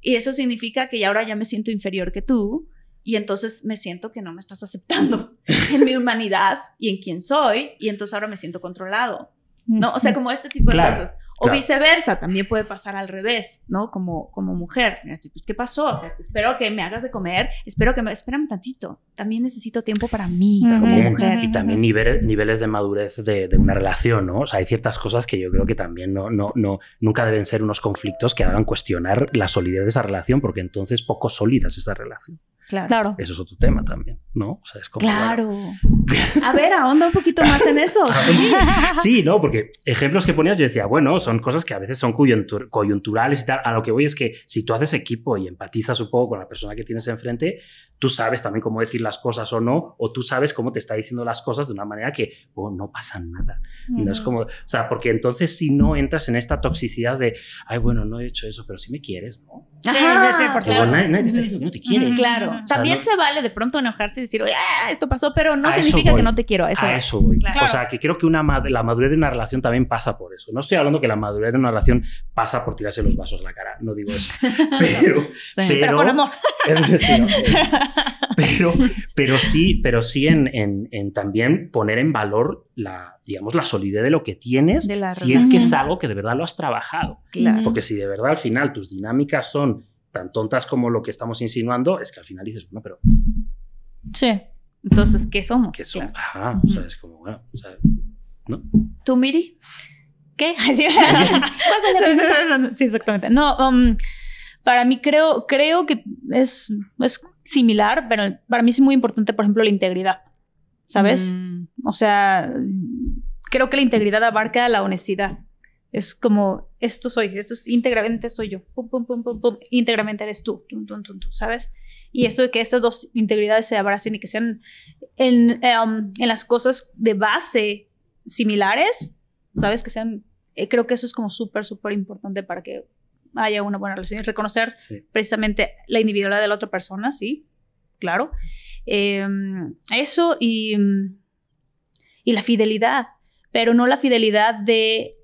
A: Y eso significa que ya ahora ya me siento inferior que tú y entonces me siento que no me estás aceptando en mi humanidad y en quién soy y entonces ahora me siento controlado. ¿no? O sea, como este tipo de cosas. O viceversa, también puede pasar al revés, ¿no? Como, como mujer. ¿Qué pasó? O sea, espero que me hagas de comer, espero que me... Espérame tantito, también necesito tiempo para mí como mujer. Y
B: también niveles, niveles de madurez de, de, una relación, ¿no? O sea, hay ciertas cosas que yo creo que también no, no, no, nunca deben ser unos conflictos que hagan cuestionar la solidez de esa relación, porque entonces poco sólida es esa relación. Claro. Eso es otro tema también, ¿no? O sea, es como, claro.
A: A ver, ahonda un poquito más en eso.
B: sí, no, porque ejemplos que ponías yo decía, bueno, son cosas que a veces son coyunturales y tal. A lo que voy es que si tú haces equipo y empatizas un poco con la persona que tienes enfrente, tú sabes también cómo decir las cosas o no, o tú sabes cómo te está diciendo las cosas de una manera que oh, no pasa nada. No es como, o sea, porque entonces si no entras en esta toxicidad de, ay, bueno, no he hecho eso, pero si me quieres, ¿no? claro. te está diciendo que no te quiere. Mm, claro. También se
A: vale de pronto enojarse y decir, oye, ah, esto pasó, pero no significa que no te quiero. A eso, voy. O
B: sea, que creo que una, la madurez de una relación también pasa por eso. No estoy hablando que la madurez de una relación pasa por tirarse los vasos a la cara. No digo eso.
A: Pero. pero, Es
B: pero, pero sí, pero sí en, también poner en valor la, digamos, la solidez de lo que tienes, si es que es algo que de verdad lo has trabajado. Porque si de verdad al final tus dinámicas son tan tontas como lo que estamos insinuando, es que al final dices, bueno, pero...
A: Sí. Entonces, ¿qué somos? ¿Qué somos?
B: Ajá, o sea, es como, bueno, o sea, ¿no?
A: ¿Tú, Miri? ¿Qué? sí, exactamente. No, um, para mí creo, creo que es similar, pero para mí es muy importante, por ejemplo, la integridad, ¿sabes? Mm. O sea, creo que la integridad abarca la honestidad. Es como, esto soy, esto es íntegramente soy yo, íntegramente eres tú, ¿sabes? Y esto de que estas dos integridades se abracen y que sean en, em, las cosas de base similares, ¿sabes? Que sean, eh, creo que eso es como súper, súper importante para que haya una buena relación y reconocer precisamente la individualidad de la otra persona, sí, claro. Em, eso y, la fidelidad, pero no la fidelidad de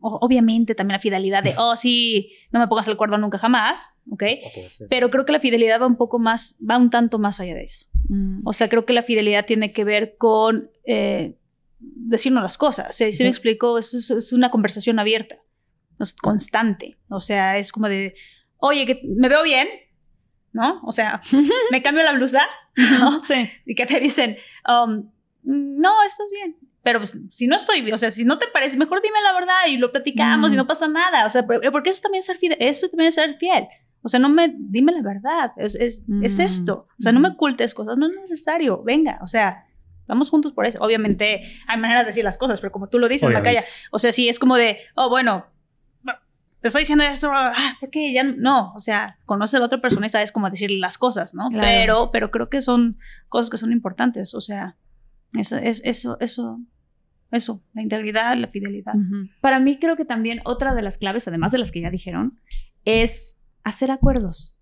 A: obviamente también la fidelidad de, oh, sí, no me pongas el cuerno nunca jamás, ¿ok? okay Pero creo que la fidelidad va un poco más, va un tanto más allá de eso. Mm. O sea, creo que la fidelidad tiene que ver con eh, decirnos las cosas. ¿sí? me explico, es, una conversación abierta. No es constante. O sea, es como de, oye, que me veo bien, ¿no? O sea, me cambio la blusa, ¿no? Sí. Y que te dicen, um, no, estás bien. Pero pues, si no estoy, o sea, si no te parece, mejor dime la verdad y lo platicamos y mm. no pasa nada. O sea, porque eso también es ser fiel. Eso también es ser fiel. O sea, no me, dime la verdad, es, es, es mm, esto. O sea, no me mm. ocultes cosas, no es necesario. Venga, o sea, Vamos juntos por eso. Obviamente hay maneras de decir las cosas, pero como tú lo dices, Macaya, o sea, sí es como de, oh, bueno, te estoy diciendo esto, porque ah, ¿por Ya no, o sea, conoce a la otra persona y sabes cómo decirle las cosas, ¿no? Pero, pero creo que son cosas que son importantes, o sea, eso, es, eso, eso, eso, la integridad, la fidelidad. Para mí creo que también otra de las claves, además de las que ya dijeron, es hacer acuerdos.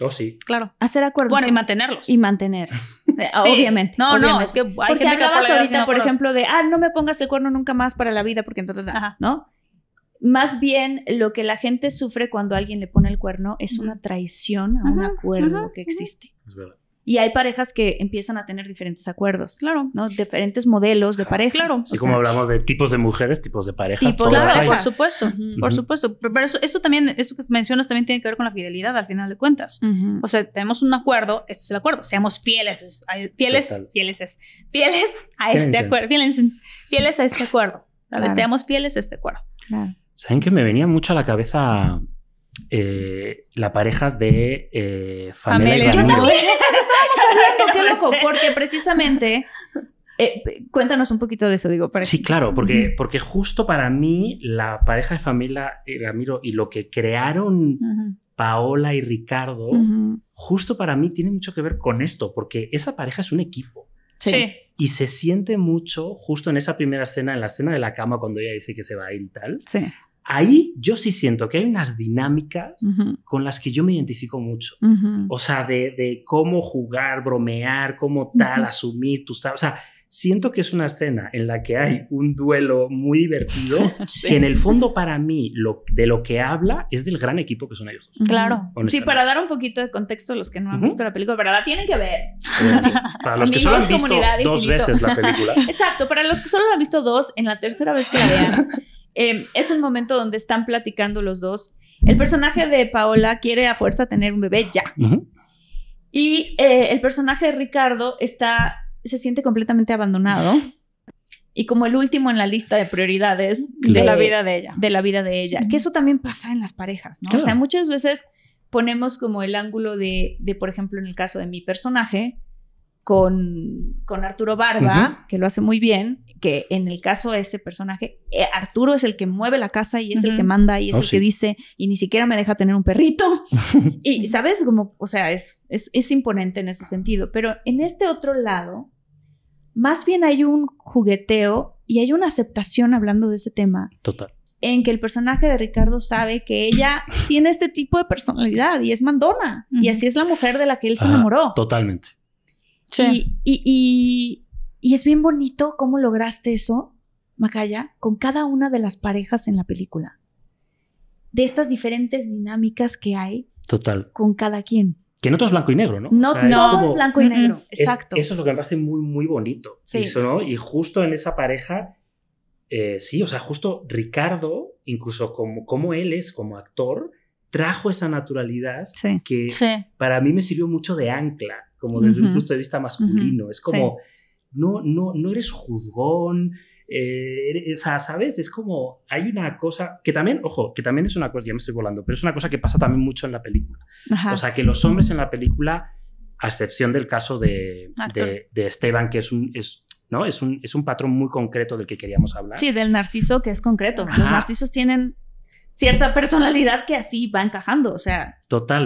A: Oh, sí. Claro. Hacer acuerdos. Bueno, y mantenerlos. Y mantenerlos. Eh, obviamente. No, no, es que hay gente que ahorita, por ejemplo, de, ah, no me pongas el cuerno nunca más para la vida, porque entonces, ¿no? Más bien, lo que la gente sufre cuando alguien le pone el cuerno es una traición a un acuerdo que existe. Es verdad. Y hay parejas que empiezan a tener diferentes acuerdos. Claro. ¿no? Diferentes modelos de parejas. Claro. Así como
B: hablamos de tipos de mujeres, tipos de parejas. por
A: supuesto. Por supuesto. Pero, eso, también, eso que mencionas también tiene que ver con la fidelidad al final de cuentas. O sea, tenemos un acuerdo, este es el acuerdo. Seamos fieles, fieles, fieles, es, fieles a este acuerdo. Fieles, fieles, a este acuerdo. Seamos fieles a este acuerdo. Claro.
B: ¿Saben que me venía mucho a la cabeza eh, la pareja de eh, Famela Ramiro? Yo también, pues, hablando, qué loco, porque
A: precisamente... Eh, cuéntanos un poquito de eso, digo. Para sí,
B: claro, porque, porque justo para mí la pareja de Famela Ramiro y lo que crearon Paola y Ricardo, justo para mí tiene mucho que ver con esto, porque esa pareja es un equipo. Sí. Y se siente mucho justo en esa primera escena, en la escena de la cama cuando ella dice que se va a ir y tal. Sí ahí yo sí siento que hay unas dinámicas con las que yo me identifico mucho. O sea, de, cómo jugar, bromear, cómo tal, asumir tus... O sea, siento que es una escena en la que hay un duelo muy divertido, que en el fondo para mí lo, de lo que habla es del gran equipo que son ellos dos. Claro. Sí, para dar
A: un poquito de contexto a los que no han visto la película, pero la tienen que ver.
B: para los que solo han visto dos veces la película.
A: Exacto, para los que solo la han visto dos, en la tercera vez que la vean. Em, es un momento donde están platicando los dos. El personaje de Paola quiere a fuerza tener un bebé ya. Y eh, el personaje de Ricardo está, se siente completamente abandonado y como el último en la lista de prioridades de la vida de ella. De la vida de ella. Que eso también pasa en las parejas, ¿no? O sea, muchas veces ponemos como el ángulo de, por ejemplo, en el caso de mi personaje, con, Arturo Barba, que lo hace muy bien, que en el caso de ese personaje, eh, Arturo es el que mueve la casa y es el que manda y es oh, el que dice, y ni siquiera me deja tener un perrito. y, ¿sabes? Como, o sea, es, es, imponente en ese sentido. Pero en este otro lado, más bien hay un jugueteo y hay una aceptación hablando de ese tema. Total. En que el personaje de Ricardo sabe que ella tiene este tipo de personalidad y es mandona. Y así es la mujer de la que él se enamoró. Totalmente. Sí. y, y es bien bonito cómo lograste eso, Macaya, con cada una de las parejas en la película. De estas diferentes dinámicas que hay. Total. Con cada quien.
B: Que no todo es blanco y negro, ¿no? No, no es, blanco
A: y negro, exacto.
B: eso es lo que me hace muy, muy bonito. Sí. Y justo en esa pareja, eh, sí, o sea, justo Ricardo, incluso como, como él es como actor, trajo esa naturalidad que para mí me sirvió mucho de ancla, como desde un punto de vista masculino. Es como no, no, no eres juzgón, eh, o sea, ¿sabes? Es como, hay una cosa que también, ojo, que también es una cosa, ya me estoy volando, pero es una cosa que pasa también mucho en la película. O sea, que los hombres en la película, a excepción del caso de, de, Esteban, que es un... Es, ¿no? Es, un, es un patrón muy concreto del que queríamos hablar. Sí,
A: del narciso que es concreto. Los narcisos tienen cierta personalidad que así va encajando, o sea.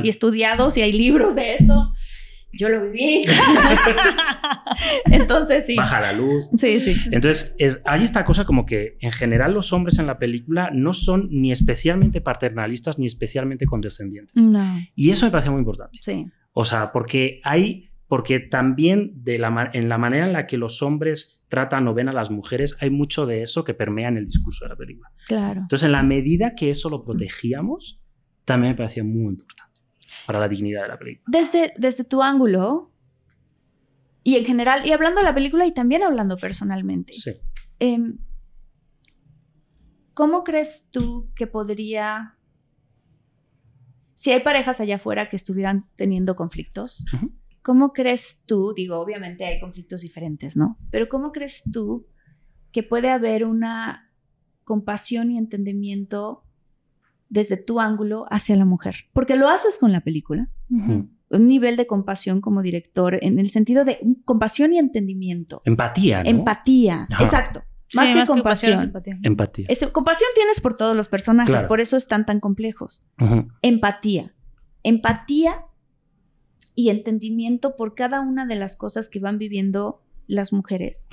A: Y estudiados y hay libros de eso yo lo viví. Entonces sí. Baja la
B: luz. Sí, sí. Entonces hay esta cosa como que en general los hombres en la película no son ni especialmente paternalistas ni especialmente condescendientes. Y eso me parece muy importante. Sí. O sea, porque hay, porque también en la manera en la que los hombres tratan o ven a las mujeres, hay mucho de eso que permea en el discurso de la película. Claro. Entonces, en la medida que eso lo protegíamos, también me parecía muy importante para la dignidad de la película.
A: Desde, desde tu ángulo y en general, y hablando de la película y también hablando personalmente, em, ¿cómo crees tú que podría, si hay parejas allá afuera que estuvieran teniendo conflictos, ¿cómo crees tú, digo, obviamente hay conflictos diferentes, ¿no? Pero ¿cómo crees tú que puede haber una compasión y entendimiento desde tu ángulo hacia la mujer, porque lo haces con la película. Un nivel de compasión como director, en el sentido de compasión y entendimiento.
B: Empatía. ¿no? Empatía, exacto.
A: Más, que, compasión. empatía. compasión tienes por todos los personajes, por eso están tan complejos. Empatía. Empatía y entendimiento por cada una de las cosas que van viviendo las mujeres.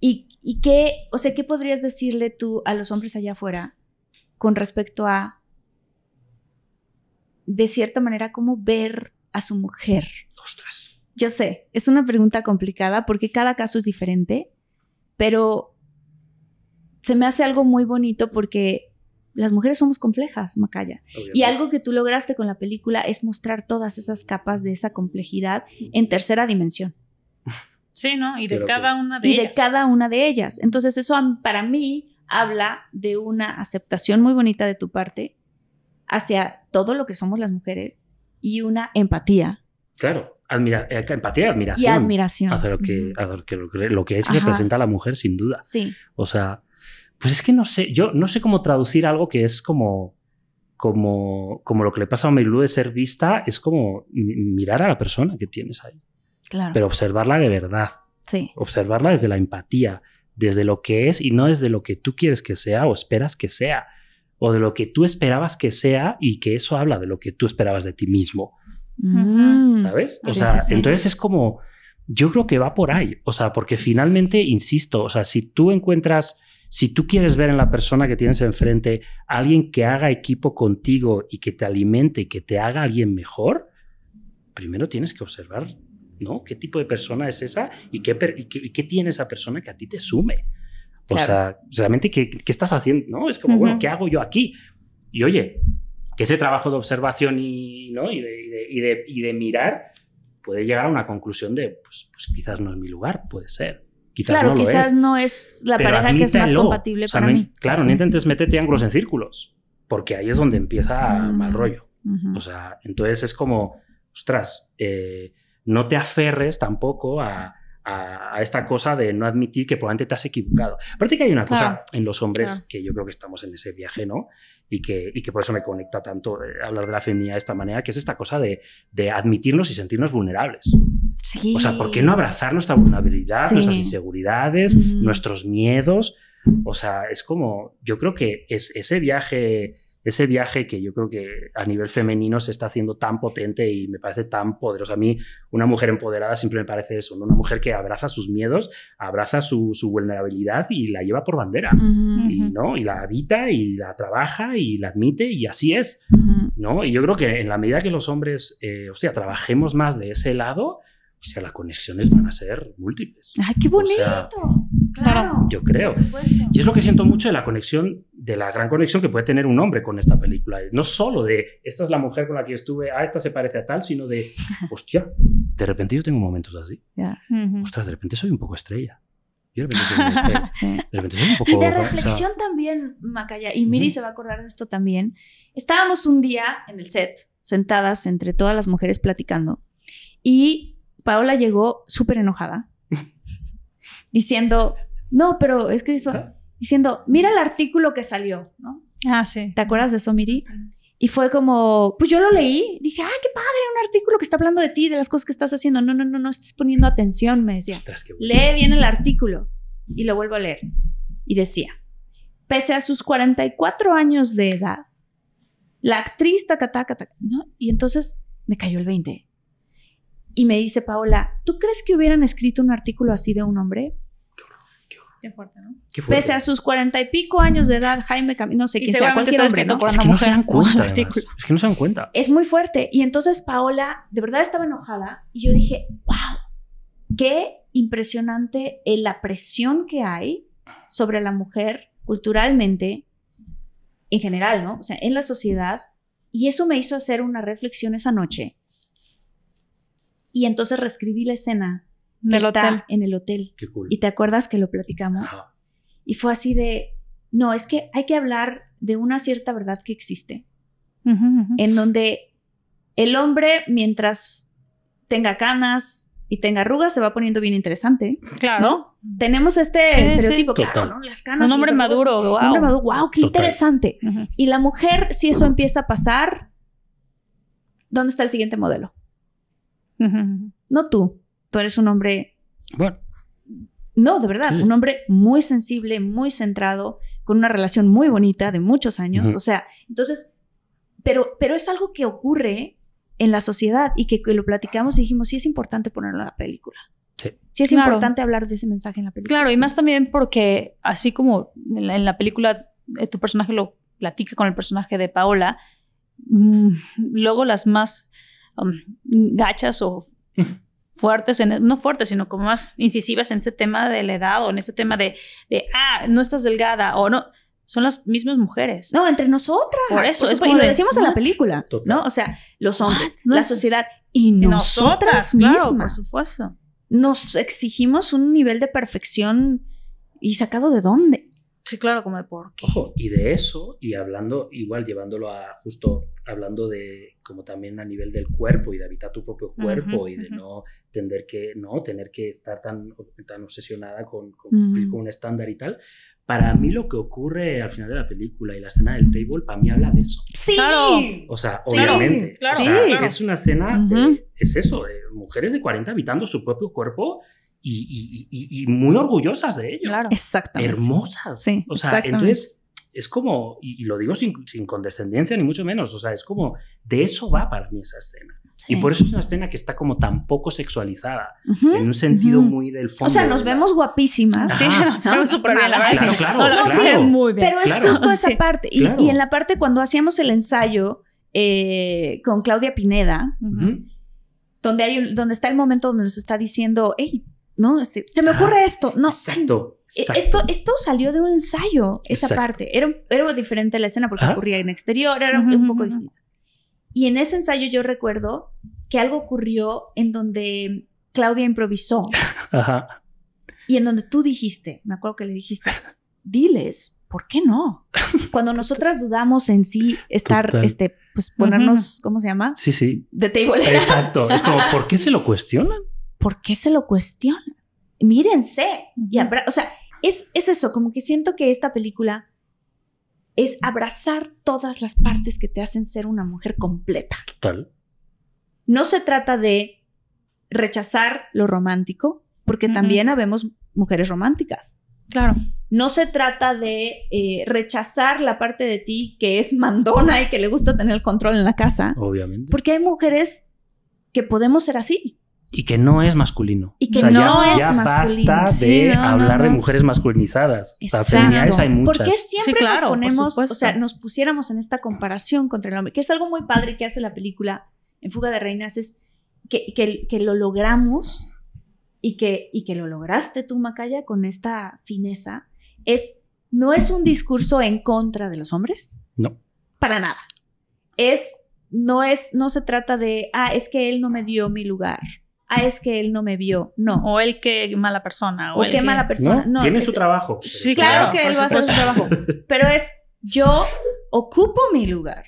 A: y, qué, o sea, ¿qué podrías decirle tú a los hombres allá afuera con respecto a, de cierta manera, cómo ver a su mujer. Ostras. Yo sé, es una pregunta complicada porque cada caso es diferente, pero se me hace algo muy bonito porque las mujeres somos complejas, Macaya. Y algo que tú lograste con la película es mostrar todas esas capas de esa complejidad mm. en tercera dimensión. Sí, ¿no? Y de cada una de ellas. Y de cada una de ellas. Entonces, eso para mí habla de una aceptación muy bonita de tu parte hacia todo lo que somos las mujeres y una empatía.
B: Claro, eh, empatía y admiración. Y admiración. hacer lo que, lo, que lo, que, es y representa a la mujer, sin duda. Sí. O sea, pues es que no sé, yo no sé cómo traducir algo que es como como, como lo que le pasa a Maylú de ser vista, es como mirar a la persona que tienes ahí. Claro. Pero observarla de verdad. Sí. Observarla desde la empatía, desde lo que es y no desde lo que tú quieres que sea o esperas que sea, o de lo que tú esperabas que sea y que eso habla de lo que tú esperabas de ti mismo. ¿Sabes? O sea, entonces es como, yo creo que va por ahí, o sea, porque finalmente, insisto, o sea, si tú encuentras, si tú quieres ver en la persona que tienes enfrente alguien que haga equipo contigo y que te alimente y que te haga alguien mejor, primero tienes que observar ¿no? ¿Qué tipo de persona es esa y qué, qué, tiene esa persona que a ti te sume? O sea, realmente, ¿qué, ¿qué, estás haciendo? ¿no? Es como, bueno, ¿qué hago yo aquí? Y oye, que ese trabajo de observación y, ¿no? y, de, y, de, y, de, mirar puede llegar a una conclusión de, pues, pues, quizás no es mi lugar, puede ser. Quizás claro, no lo quizás
A: no es la pareja que es más compatible para mí.
B: Claro, no intentes meterte ángulos en círculos, porque ahí es donde empieza ah, mal rollo. O sea, entonces es como, ostras, eh, no te aferres tampoco a, esta cosa de no admitir que probablemente te has equivocado. Aparte que hay una cosa en los hombres que yo creo que estamos en ese viaje, ¿no? Y que, que por eso me conecta tanto eh, hablar de la feminidad de esta manera, que es esta cosa de, admitirnos y sentirnos vulnerables. Sí. O sea, ¿por qué no abrazar nuestra vulnerabilidad, nuestras inseguridades, mm. nuestros miedos? O sea, es como, yo creo que es, ese viaje ese viaje que yo creo que a nivel femenino se está haciendo tan potente y me parece tan poderoso. A mí, una mujer empoderada siempre me parece eso, una mujer que abraza sus miedos, abraza su, vulnerabilidad y la lleva por bandera, y, ¿no? y la habita y la trabaja y la admite y así es. ¿no? Y yo creo que en la medida que los hombres, eh, hostia, trabajemos más de ese lado, o sea, las conexiones van a ser múltiples. ¡Ay, qué bonito! Claro. Yo creo. y es lo que siento mucho de la conexión, de la gran conexión que puede tener un hombre con esta película. No solo de esta es la mujer con la que estuve, a ah, esta se parece a tal, sino de hostia, de repente yo tengo momentos así. de repente soy un poco estrella. Yo de repente soy un, estrella. Y de reflexión
A: también, Macaya, y Miri se va a acordar de esto también. Estábamos un día en el set, sentadas entre todas las mujeres platicando, y Paola llegó súper enojada diciendo, no, pero es que eso, diciendo, mira el artículo que salió, ¿no? Ah, sí. ¿Te acuerdas de eso, Miri? Y fue como, pues yo lo leí, dije, ah, qué padre, un artículo que está hablando de ti, de las cosas que estás haciendo. No, no, no, no estás poniendo atención, me decía. Ostras, Lee bien el artículo. Y lo vuelvo a leer. Y decía, pese a sus 44 años de edad, la actriz, ta, ta, ¿no? Y entonces me cayó el 20. Y me dice Paola, ¿tú crees que hubieran escrito un artículo así de un hombre? Qué fuerte, ¿no? Pese a sus cuarenta y pico años de edad, Jaime no sé quién sea, cualquier hombre, Es que no es que no se dan cuenta. Es muy fuerte. Y entonces Paola, de verdad estaba enojada y yo dije, wow, qué impresionante eh, la presión que hay sobre la mujer culturalmente, en general, ¿no? O sea, en la sociedad. Y eso me hizo hacer una reflexión esa noche. Y entonces reescribí la escena en el hotel. Y te acuerdas que lo platicamos. Y fue así de, no, es que hay que hablar de una cierta verdad que existe, en donde el hombre, mientras tenga canas y tenga arrugas, se va poniendo bien interesante. Claro. Tenemos este estereotipo, claro, ah, canas. Un hombre maduro, wow. Un hombre maduro, wow, qué interesante. Y la mujer, si eso empieza a pasar, ¿dónde está el siguiente modelo? No tú tú eres un hombre... Bueno. No, de verdad, un hombre muy sensible, muy centrado, con una relación muy bonita de muchos años. O sea, entonces, pero, pero es algo que ocurre en la sociedad y que, lo platicamos y dijimos, sí es importante ponerlo en la película. Sí, sí es importante hablar de ese mensaje en la película. Claro, y más también porque así como en la, película eh, tu personaje lo platica con el personaje de Paola, mm, luego las más um, gachas o fuertes, en, no fuertes, sino como más incisivas en ese tema de la edad o en ese tema de, ah, no estás delgada o no. Son las mismas mujeres. No, entre nosotras. Por eso. es como y lo decimos en la película, ¿no? O sea, los hombres, la sociedad y nosotras, nosotras mismas. por supuesto. Nos exigimos un nivel de perfección y sacado de dónde. Sí, claro, como de por
B: qué. Ojo, y de eso, y hablando, igual llevándolo a justo hablando de como también a nivel del cuerpo y de habitar tu propio cuerpo y de no tener que no tener que estar tan, tan obsesionada con, con con un estándar y tal para mí lo que ocurre al final de la película y la escena del table para mí habla de eso sí o sea obviamente claro, es una escena eh, es eso eh, mujeres de 40 habitando su propio cuerpo y, y, y, y muy orgullosas de ello. Claro. Exactamente. Hermosas. Sí, o sea, entonces es como, y, lo digo sin, condescendencia ni mucho menos, o sea, es como, de eso va para mí esa escena. Y por eso es una escena que está como tan poco sexualizada, en un sentido muy del fondo. O sea, nos
A: vemos guapísimas. Sí, nos vemos súper bien. Claro, claro, Pero es justo esa parte. Y, en la parte cuando hacíamos el ensayo eh, con Claudia Pineda, donde, hay, donde está el momento donde nos está diciendo, hey, no, este, se me ocurre ah, esto. No, exacto. E, esto, esto salió de un ensayo, esa parte. Era, era diferente la escena porque ah. ocurría en exterior, era un poco distinto. Y en ese ensayo yo recuerdo que algo ocurrió en donde Claudia improvisó. Ajá. Y en donde tú dijiste, me acuerdo que le dijiste, diles, ¿por qué no? Cuando nosotras dudamos en sí estar, este, pues ponernos, ¿cómo se llama? Sí,
B: sí. De table. Exacto. Es como, ¿por qué se lo cuestionan?
A: ¿Por qué se lo cuestionan? Mírense. o sea, es, eso, como que siento que esta película es abrazar todas las partes que te hacen ser una mujer completa. Total. No se trata de rechazar lo romántico, porque también habemos mujeres románticas. Claro. No se trata de eh, rechazar la parte de ti que es mandona y que le gusta tener el control en la casa. Obviamente. Porque hay mujeres que podemos ser así
B: y que no es masculino. Y que no ya, es ya basta de hablar de mujeres masculinizadas. O sea, siempre nos ponemos, o sea,
A: nos pusiéramos en esta comparación contra el hombre? Que es algo muy padre que hace la película en Fuga de Reinas, es que, que, lo logramos y que, y que lo lograste tú, Macaya, con esta fineza. Es, no es un discurso en contra de los hombres. No. Para nada. Es, no es, no se trata de, ah, es que él no me dio mi lugar Ah, es que él no me vio. No. O él qué mala persona. O, él qué mala persona. No, tiene su trabajo. Sí, claro, que él va a hacer su trabajo. Pero es, yo ocupo mi lugar.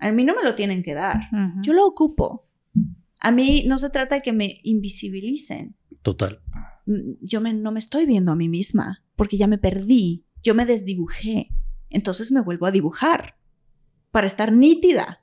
A: A mí no me lo tienen que dar. Yo lo ocupo. A mí no se trata de que me invisibilicen. Total. Mm, yo me, no me estoy viendo a mí misma porque ya me perdí. Yo me desdibujé. Entonces me vuelvo a dibujar para estar nítida,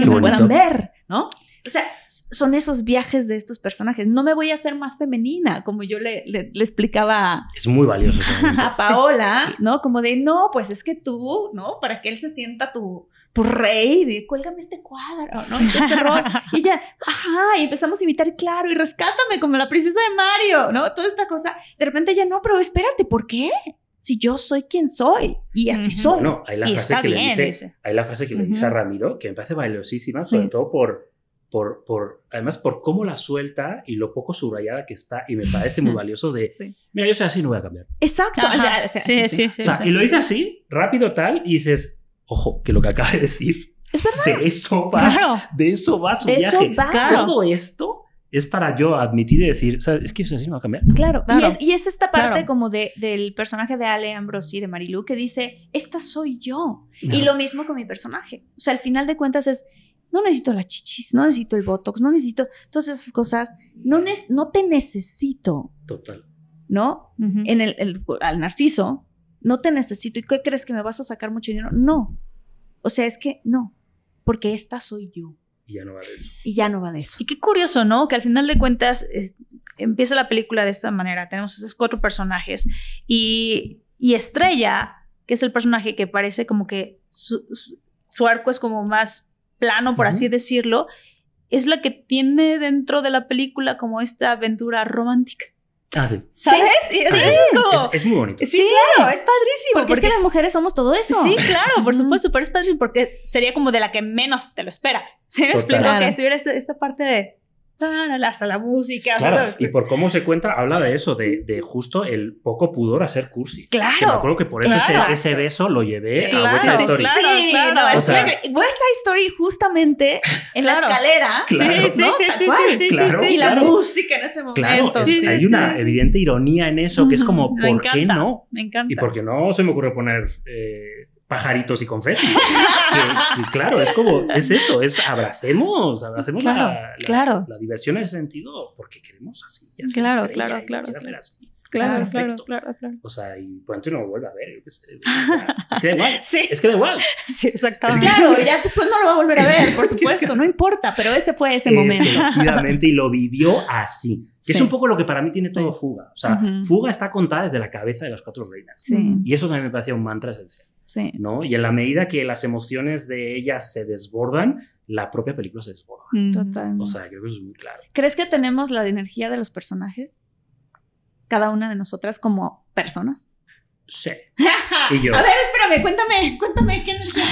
A: que me puedan ver, ¿no? O sea, son esos viajes de estos personajes. No me voy a hacer más femenina, como yo le, explicaba.
B: Es muy valioso. A
A: Paola, ¿no? Como de, no, pues es que tú, ¿no? Para que él se sienta tu, rey, de cuélgame este cuadro, ¿no? Este rol. Y ya, ajá, y empezamos a imitar, claro, y rescátame como la princesa de Mario, ¿no? Toda esta cosa. De repente ella, no, pero espérate, ¿por qué? si yo soy quien soy y así soy. No, hay la, frase que le dice,
B: hay la frase que le dice a Ramiro, que me parece valiosísima, sobre todo por por, por, además por cómo la suelta y lo poco subrayada que está y me parece muy valioso de, mira, yo soy así, no voy a cambiar.
A: Exacto. sí, sí, sí, Y lo dice así,
B: rápido tal, y dices, ojo, que lo que acaba de decir, ¿Es verdad? de eso va, de eso va su viaje. Eso Todo esto es para yo admitir y decir, ¿sabes? Es que soy así no va a cambiar. Claro, Y,
A: es, esta parte como de, del personaje de Ale Ambrosi, de Marilu, que dice, esta soy yo. Y lo mismo con mi personaje. O sea, al final de cuentas es, no necesito la chichis, no necesito el botox, no necesito todas esas cosas, no, no te necesito. Total. ¿No? En el, al narciso, no te necesito. ¿Y qué crees que me vas a sacar mucho dinero? No. O sea, es que no, porque esta soy yo.
B: Y ya no va de eso.
A: Y ya no va de eso. Y qué curioso, ¿no? Que al final de cuentas empieza la película de esta manera. Tenemos esos cuatro personajes y, Estrella, que es el personaje que parece como que su arco es como más plano, por así decirlo, es la que tiene dentro de la película como esta aventura romántica.
B: Ah, sí. ¿Sabes? Sí, ah, Es, muy bonito. Sí, claro, es
A: padrísimo. Porque, es que las mujeres somos todo eso. Sí, claro, por supuesto, pero es padrísimo porque sería como de la que menos te lo esperas. ¿Sí me explico? Que si hubiera esta parte de hasta la música. Claro,
B: y por cómo se cuenta, habla de eso, de, justo el poco pudor a ser cursi. Claro. Que me acuerdo que por eso ese, beso lo llevé a claro, West Story. o sea,
A: Story justamente en la escalera. Sí, sí, sí, sí, sí, sí, Y la música en ese momento. Claro, hay una
B: evidente ironía en eso, que es como, ¿por qué no? Me encanta. Y qué no se me ocurre poner... Eh, pajaritos y confeti. claro, es como, es eso, es abracemos, abracemos la, diversión en ese sentido, porque queremos así. así claro, claro, claro, claro, Claro, claro, O sea, y pronto no lo vuelve a ver. Es, que da igual. Sí. Es que da igual. Sí, exactamente.
A: claro, ya después no lo va a volver a ver, por supuesto, no importa, pero ese fue ese eh, momento. Efectivamente,
B: y lo vivió así. Que es un poco lo que para mí tiene todo Fuga. O sea, Fuga está contada desde la cabeza de las cuatro reinas. Y eso también me parecía un mantra esencial. Y en la medida que las emociones de ellas se desbordan, la propia película se desborda. Total. O sea, creo que eso es muy claro.
A: ¿Crees que tenemos la energía de los personajes? Cada una de nosotras como personas. Sí. Y yo cuéntame, cuéntame, cuéntame qué nos sí.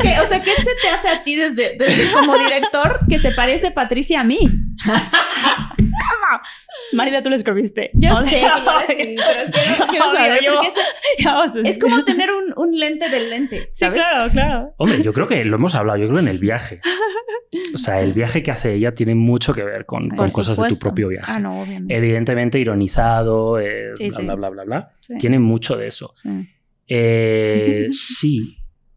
A: ¿Qué, o sea, ¿qué se te hace a ti desde, como director que se parece Patricia a mí? María tú lo escribiste. Yo sé, pero es, como tener un, un, lente del lente.
B: Sí, claro, claro. Hombre, yo creo que lo hemos hablado, yo creo en el viaje. O sea, el viaje que hace ella tiene mucho que ver con, con cosas de tu propio viaje. Ah, Evidentemente ironizado, eh, bla, bla, bla, bla. Tiene mucho de eso. Eh, sí.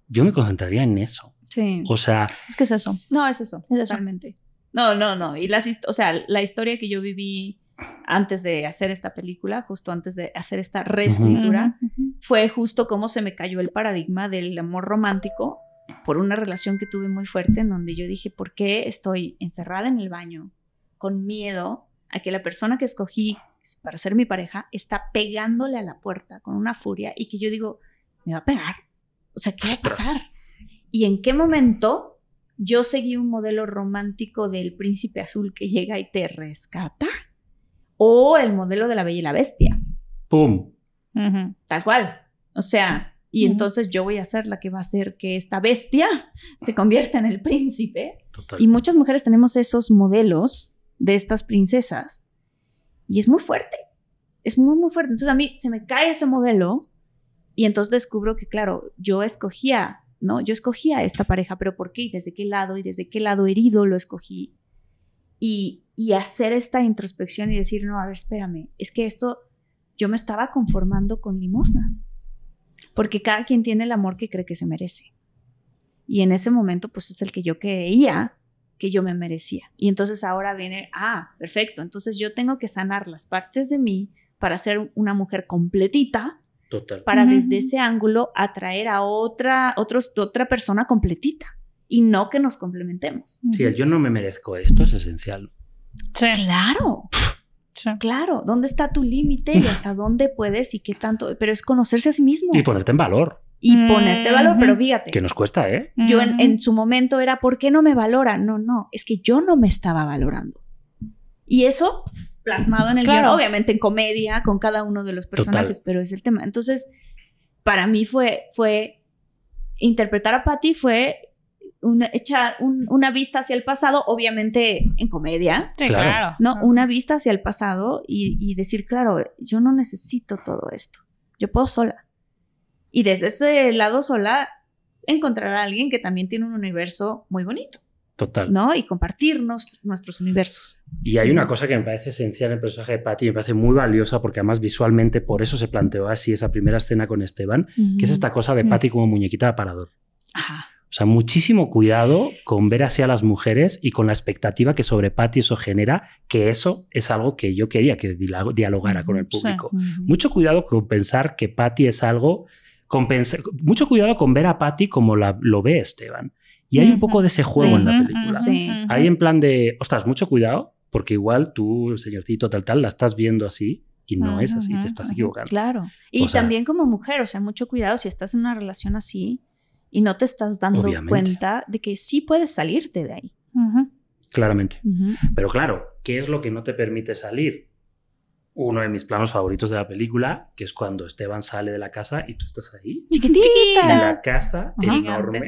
B: yo me concentraría en eso. Sí. O sea.
A: Es que es eso. No, es eso. Realmente. No, no, no. Y la, o sea, la historia que yo viví antes de hacer esta película, justo antes de hacer esta reescritura, fue justo cómo se me cayó el paradigma del amor romántico por una relación que tuve muy fuerte en donde yo dije, ¿por qué estoy encerrada en el baño con miedo a que la persona que escogí para ser mi pareja está pegándole a la puerta con una furia y que yo digo, me va a pegar. O sea, ¿qué va a pasar? ¿Y en qué momento yo seguí un modelo romántico del príncipe azul que llega y te rescata? ¿O el modelo de la bella y la bestia? ¡Pum! Tal cual. O sea, y entonces yo voy a ser la que va a hacer que esta bestia se convierta en el príncipe. Y muchas mujeres tenemos esos modelos de estas princesas y es muy fuerte, es muy, muy fuerte. Entonces a mí se me cae ese modelo y entonces descubro que, claro, yo escogía, ¿no? Yo escogía esta pareja, pero ¿por qué? ¿Y desde qué lado? ¿Y desde qué lado herido lo escogí? Y, y hacer esta introspección y decir, no, a ver, espérame, es que esto yo me estaba conformando con limosnas, porque cada quien tiene el amor que cree que se merece. Y en ese momento, pues es el que yo creía que yo me merecía. Y entonces ahora viene, ah, perfecto, entonces yo tengo que sanar las partes de mí para ser una mujer completita. Total.
B: Para desde ese
A: ángulo atraer a otra, otra persona completita y no que nos complementemos. Sí,
B: yo no me merezco esto es esencial.
A: Claro. Claro, ¿dónde está tu límite y hasta dónde puedes y qué tanto? Pero es conocerse a sí mismo. Y
B: ponerte en valor
A: y ponerte valor, pero fíjate. Que
B: nos cuesta, ¿eh?
A: Yo en, su momento era, ¿por qué no me valora? No, no, es que yo no me estaba valorando. Y eso plasmado en el claro. obviamente en comedia, con cada uno de los personajes, pero es el tema. Entonces, para mí fue, fue interpretar a Patty fue una, hecha una vista hacia el pasado, obviamente en comedia. Sí, claro. No, una vista hacia el pasado y, decir, claro, yo no necesito todo esto. Yo puedo sola. Y desde ese lado sola, encontrar a alguien que también tiene un universo muy bonito. Total. ¿No? Y compartirnos nuestros universos.
B: Y hay una cosa que me parece esencial en el personaje de Patty, me parece muy valiosa porque además visualmente por eso se planteó así esa primera escena con Esteban, que es esta cosa de Patty mm. como muñequita de aparador. O sea, muchísimo cuidado con ver así a las mujeres y con la expectativa que sobre Patty eso genera, que eso es algo que yo quería que dialogara con el público. Mucho cuidado con pensar que Patty es algo mucho cuidado con ver a Patty como la, lo ve Esteban. Y hay un poco de ese juego en la película. Sí. Hay en plan de, ostras, mucho cuidado, porque igual tú, señorcito, tal, tal, la estás viendo así y no es así, te estás equivocando. Claro.
A: Y también como mujer, o sea, mucho cuidado si estás en una relación así y no te estás dando cuenta de que sí puedes salirte de ahí.
B: Claramente. Pero claro, ¿qué es lo que no te permite salir? uno de mis planos favoritos de la película, que es cuando Esteban sale de la casa y tú estás ahí.
A: Chiquitita. En
B: la casa enorme,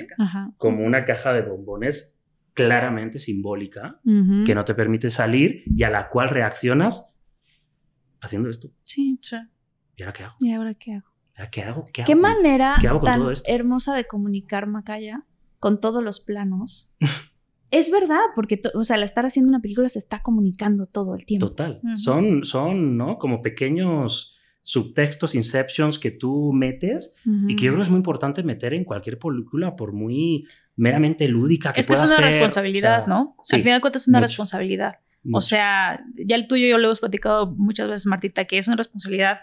B: como una caja de bombones claramente simbólica, que no te permite salir y a la cual reaccionas haciendo esto. Sí, sí. ¿Y ahora qué hago?
A: ¿Y ahora qué hago?
B: ¿Qué hago? ¿Qué, hago? ¿Qué manera tan
A: hermosa de comunicar Macaya con todos los planos? es verdad, porque, o sea, al estar haciendo una película se está comunicando todo el
B: tiempo. Total. Son, son, ¿no? Como pequeños subtextos, inceptions que tú metes y que yo creo es muy importante meter en cualquier película, por muy meramente lúdica que pueda Es una responsabilidad, ¿no? al final de cuentas es una
A: responsabilidad. O sea, ya el tuyo yo lo hemos platicado muchas veces, Martita, que es una responsabilidad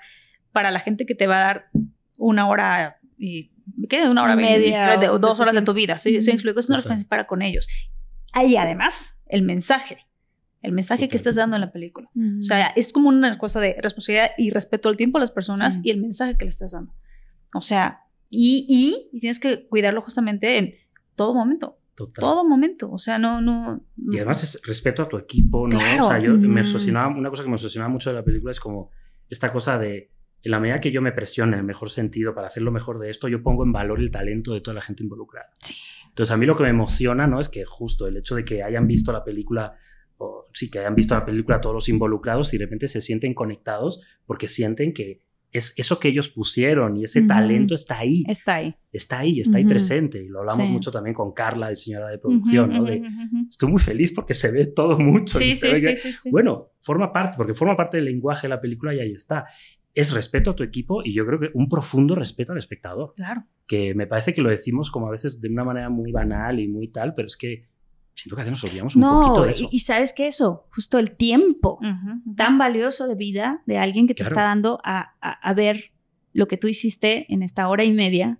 A: para la gente que te va a dar una hora y ¿qué? Una hora media, media eh, o dos horas de tu vida. Sí, es una responsabilidad para con ellos. Y además el mensaje, el mensaje que estás dando en la película. O sea, es como una cosa de responsabilidad y respeto al tiempo a las personas y el mensaje que le estás dando. O sea, y, y, tienes que cuidarlo justamente en todo momento. Todo momento, o sea, no, no, Y además
B: es respeto a tu equipo, ¿no? Claro. O sea, yo me obsesionaba, una cosa que me obsesionaba mucho de la película es como esta cosa de en la medida que yo me presione en el mejor sentido para hacer lo mejor de esto, yo pongo en valor el talento de toda la gente involucrada. Sí. Entonces, a mí lo que me emociona, ¿no? Es que justo el hecho de que hayan visto la película, o sí, que hayan visto la película todos los involucrados y de repente se sienten conectados porque sienten que es eso que ellos pusieron y ese talento está ahí. Está ahí. Está ahí, está ahí presente. Y lo hablamos mucho también con Carla, diseñadora de producción, estoy muy feliz porque se ve todo mucho. Sí, y sí, bueno, forma parte, porque forma parte del lenguaje de la película y ahí está es respeto a tu equipo y yo creo que un profundo respeto al espectador. Claro. Que me parece que lo decimos como a veces de una manera muy banal y muy tal, pero es que siento que a veces nos olvidamos un poquito de eso. Y,
A: sabes que eso, justo el tiempo tan valioso de vida de alguien que te está dando a, ver lo que tú hiciste en esta hora y media,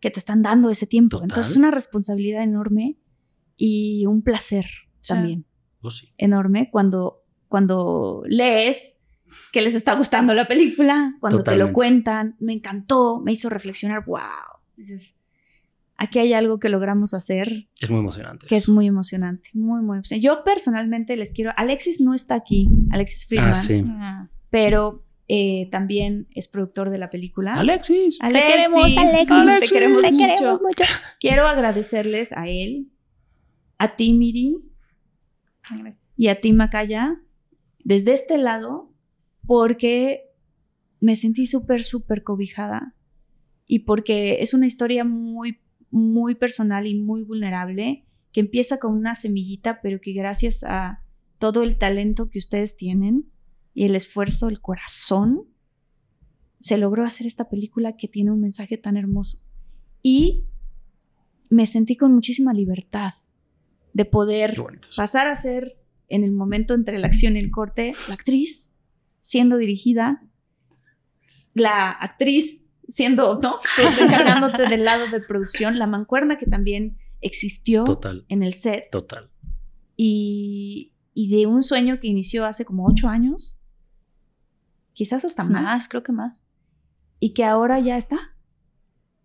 A: que te están dando ese tiempo. Entonces es una responsabilidad enorme y un placer también. Oh, sí. Enorme cuando, cuando lees que les está gustando la película, cuando te lo cuentan, me encantó, me hizo reflexionar, wow. Dices, aquí hay algo que logramos hacer.
B: Es muy emocionante. Que es
A: muy emocionante, muy, muy emocionante. Yo personalmente les quiero, Alexis no está aquí, Alexis ah, Friedman, pero eh, también es productor de la película. Alexis. Te queremos, Alexis. Te, queremos, mucho. Quiero agradecerles a él, a ti, Miri, y a ti, Macaya, desde este lado, porque me sentí súper, súper cobijada y porque es una historia muy, muy personal y muy vulnerable que empieza con una semillita, pero que gracias a todo el talento que ustedes tienen y el esfuerzo, el corazón, se logró hacer esta película que tiene un mensaje tan hermoso. Y me sentí con muchísima libertad de poder pasar a ser en el momento entre la acción y el corte la actriz siendo dirigida, la actriz siendo, ¿no? encargándote del lado de producción, la mancuerna que también existió Total. en el set. Total. Y, y, de un sueño que inició hace como ocho años, quizás hasta más, creo que más, y que ahora ya está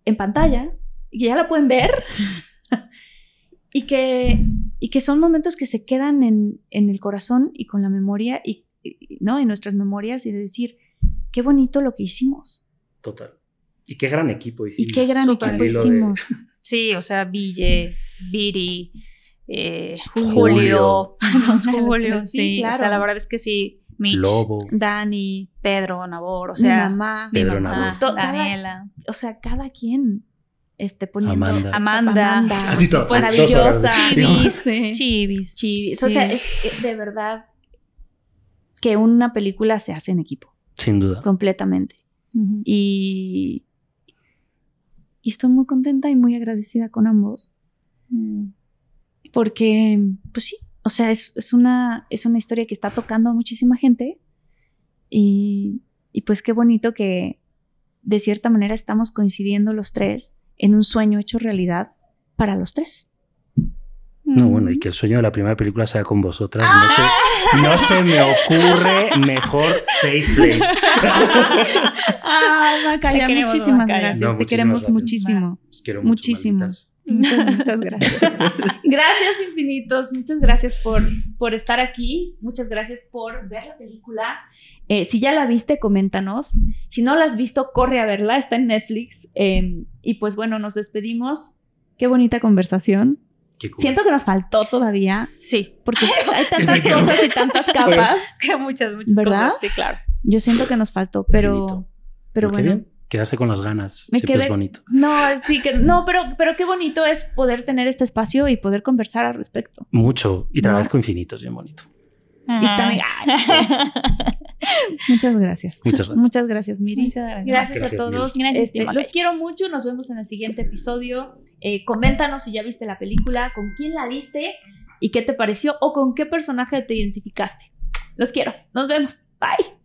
A: en pantalla, y que ya la pueden ver, y, que, y que son momentos que se quedan en, en el corazón y con la memoria y ¿no? En nuestras memorias y de decir, qué bonito lo que hicimos.
B: Total. Y qué gran equipo hicimos. Y qué gran equipo hicimos.
A: Sí, o sea, Ville, Viri, eh, Julio. Julio. sí, claro. O sea, la verdad es que sí. Mitch, Dani, Pedro, Nabor, o sea, mi mamá, Pedro mamá, Nabor, Daniela. o sea, cada quien este poniendo Amanda, Amanda, pues, maravillosa, chivis, chivis, chivis, O sea, es, eh, de verdad que una película se hace en equipo. Sin duda. Completamente. y, y, estoy muy contenta y muy agradecida con ambos. Mm. Porque, pues sí, o sea, es, una, es una historia que está tocando a muchísima gente. Y, y pues qué bonito que de cierta manera estamos coincidiendo los tres en un sueño hecho realidad para los tres.
B: No, mm. bueno, y que el sueño de la primera película sea con vosotras, no se, me ocurre mejor safe place.
A: Ah, muchísimas gracias. te queremos muchísimo. quiero muchísimo. Muchas, muchas gracias. gracias infinitos, muchas gracias por, estar aquí, muchas gracias por ver la película. Eh, si ya la viste, coméntanos. Si no la has visto, corre a verla, está en Netflix. Eh, y pues bueno, nos despedimos. Qué bonita conversación. Siento que nos faltó todavía. Sí. Porque hay tantas cosas y tantas capas. que muchas, muchas cosas. Sí, claro. Yo siento que nos faltó, pero, pero bueno.
B: Quedarse con las ganas siempre es bonito.
A: No, sí que no, pero, pero qué bonito es poder tener este espacio y poder conversar al respecto.
B: Mucho. Y trabajo infinito, infinitos, bien bonito.
A: Y también, Muchas gracias. Muchas gracias. Muchas gracias, Miri. gracias. a todos. Este, los quiero mucho. Nos vemos en el siguiente episodio. Eh, coméntanos si ya viste la película, con quién la viste y qué te pareció o con qué personaje te identificaste. Los quiero. Nos vemos. Bye.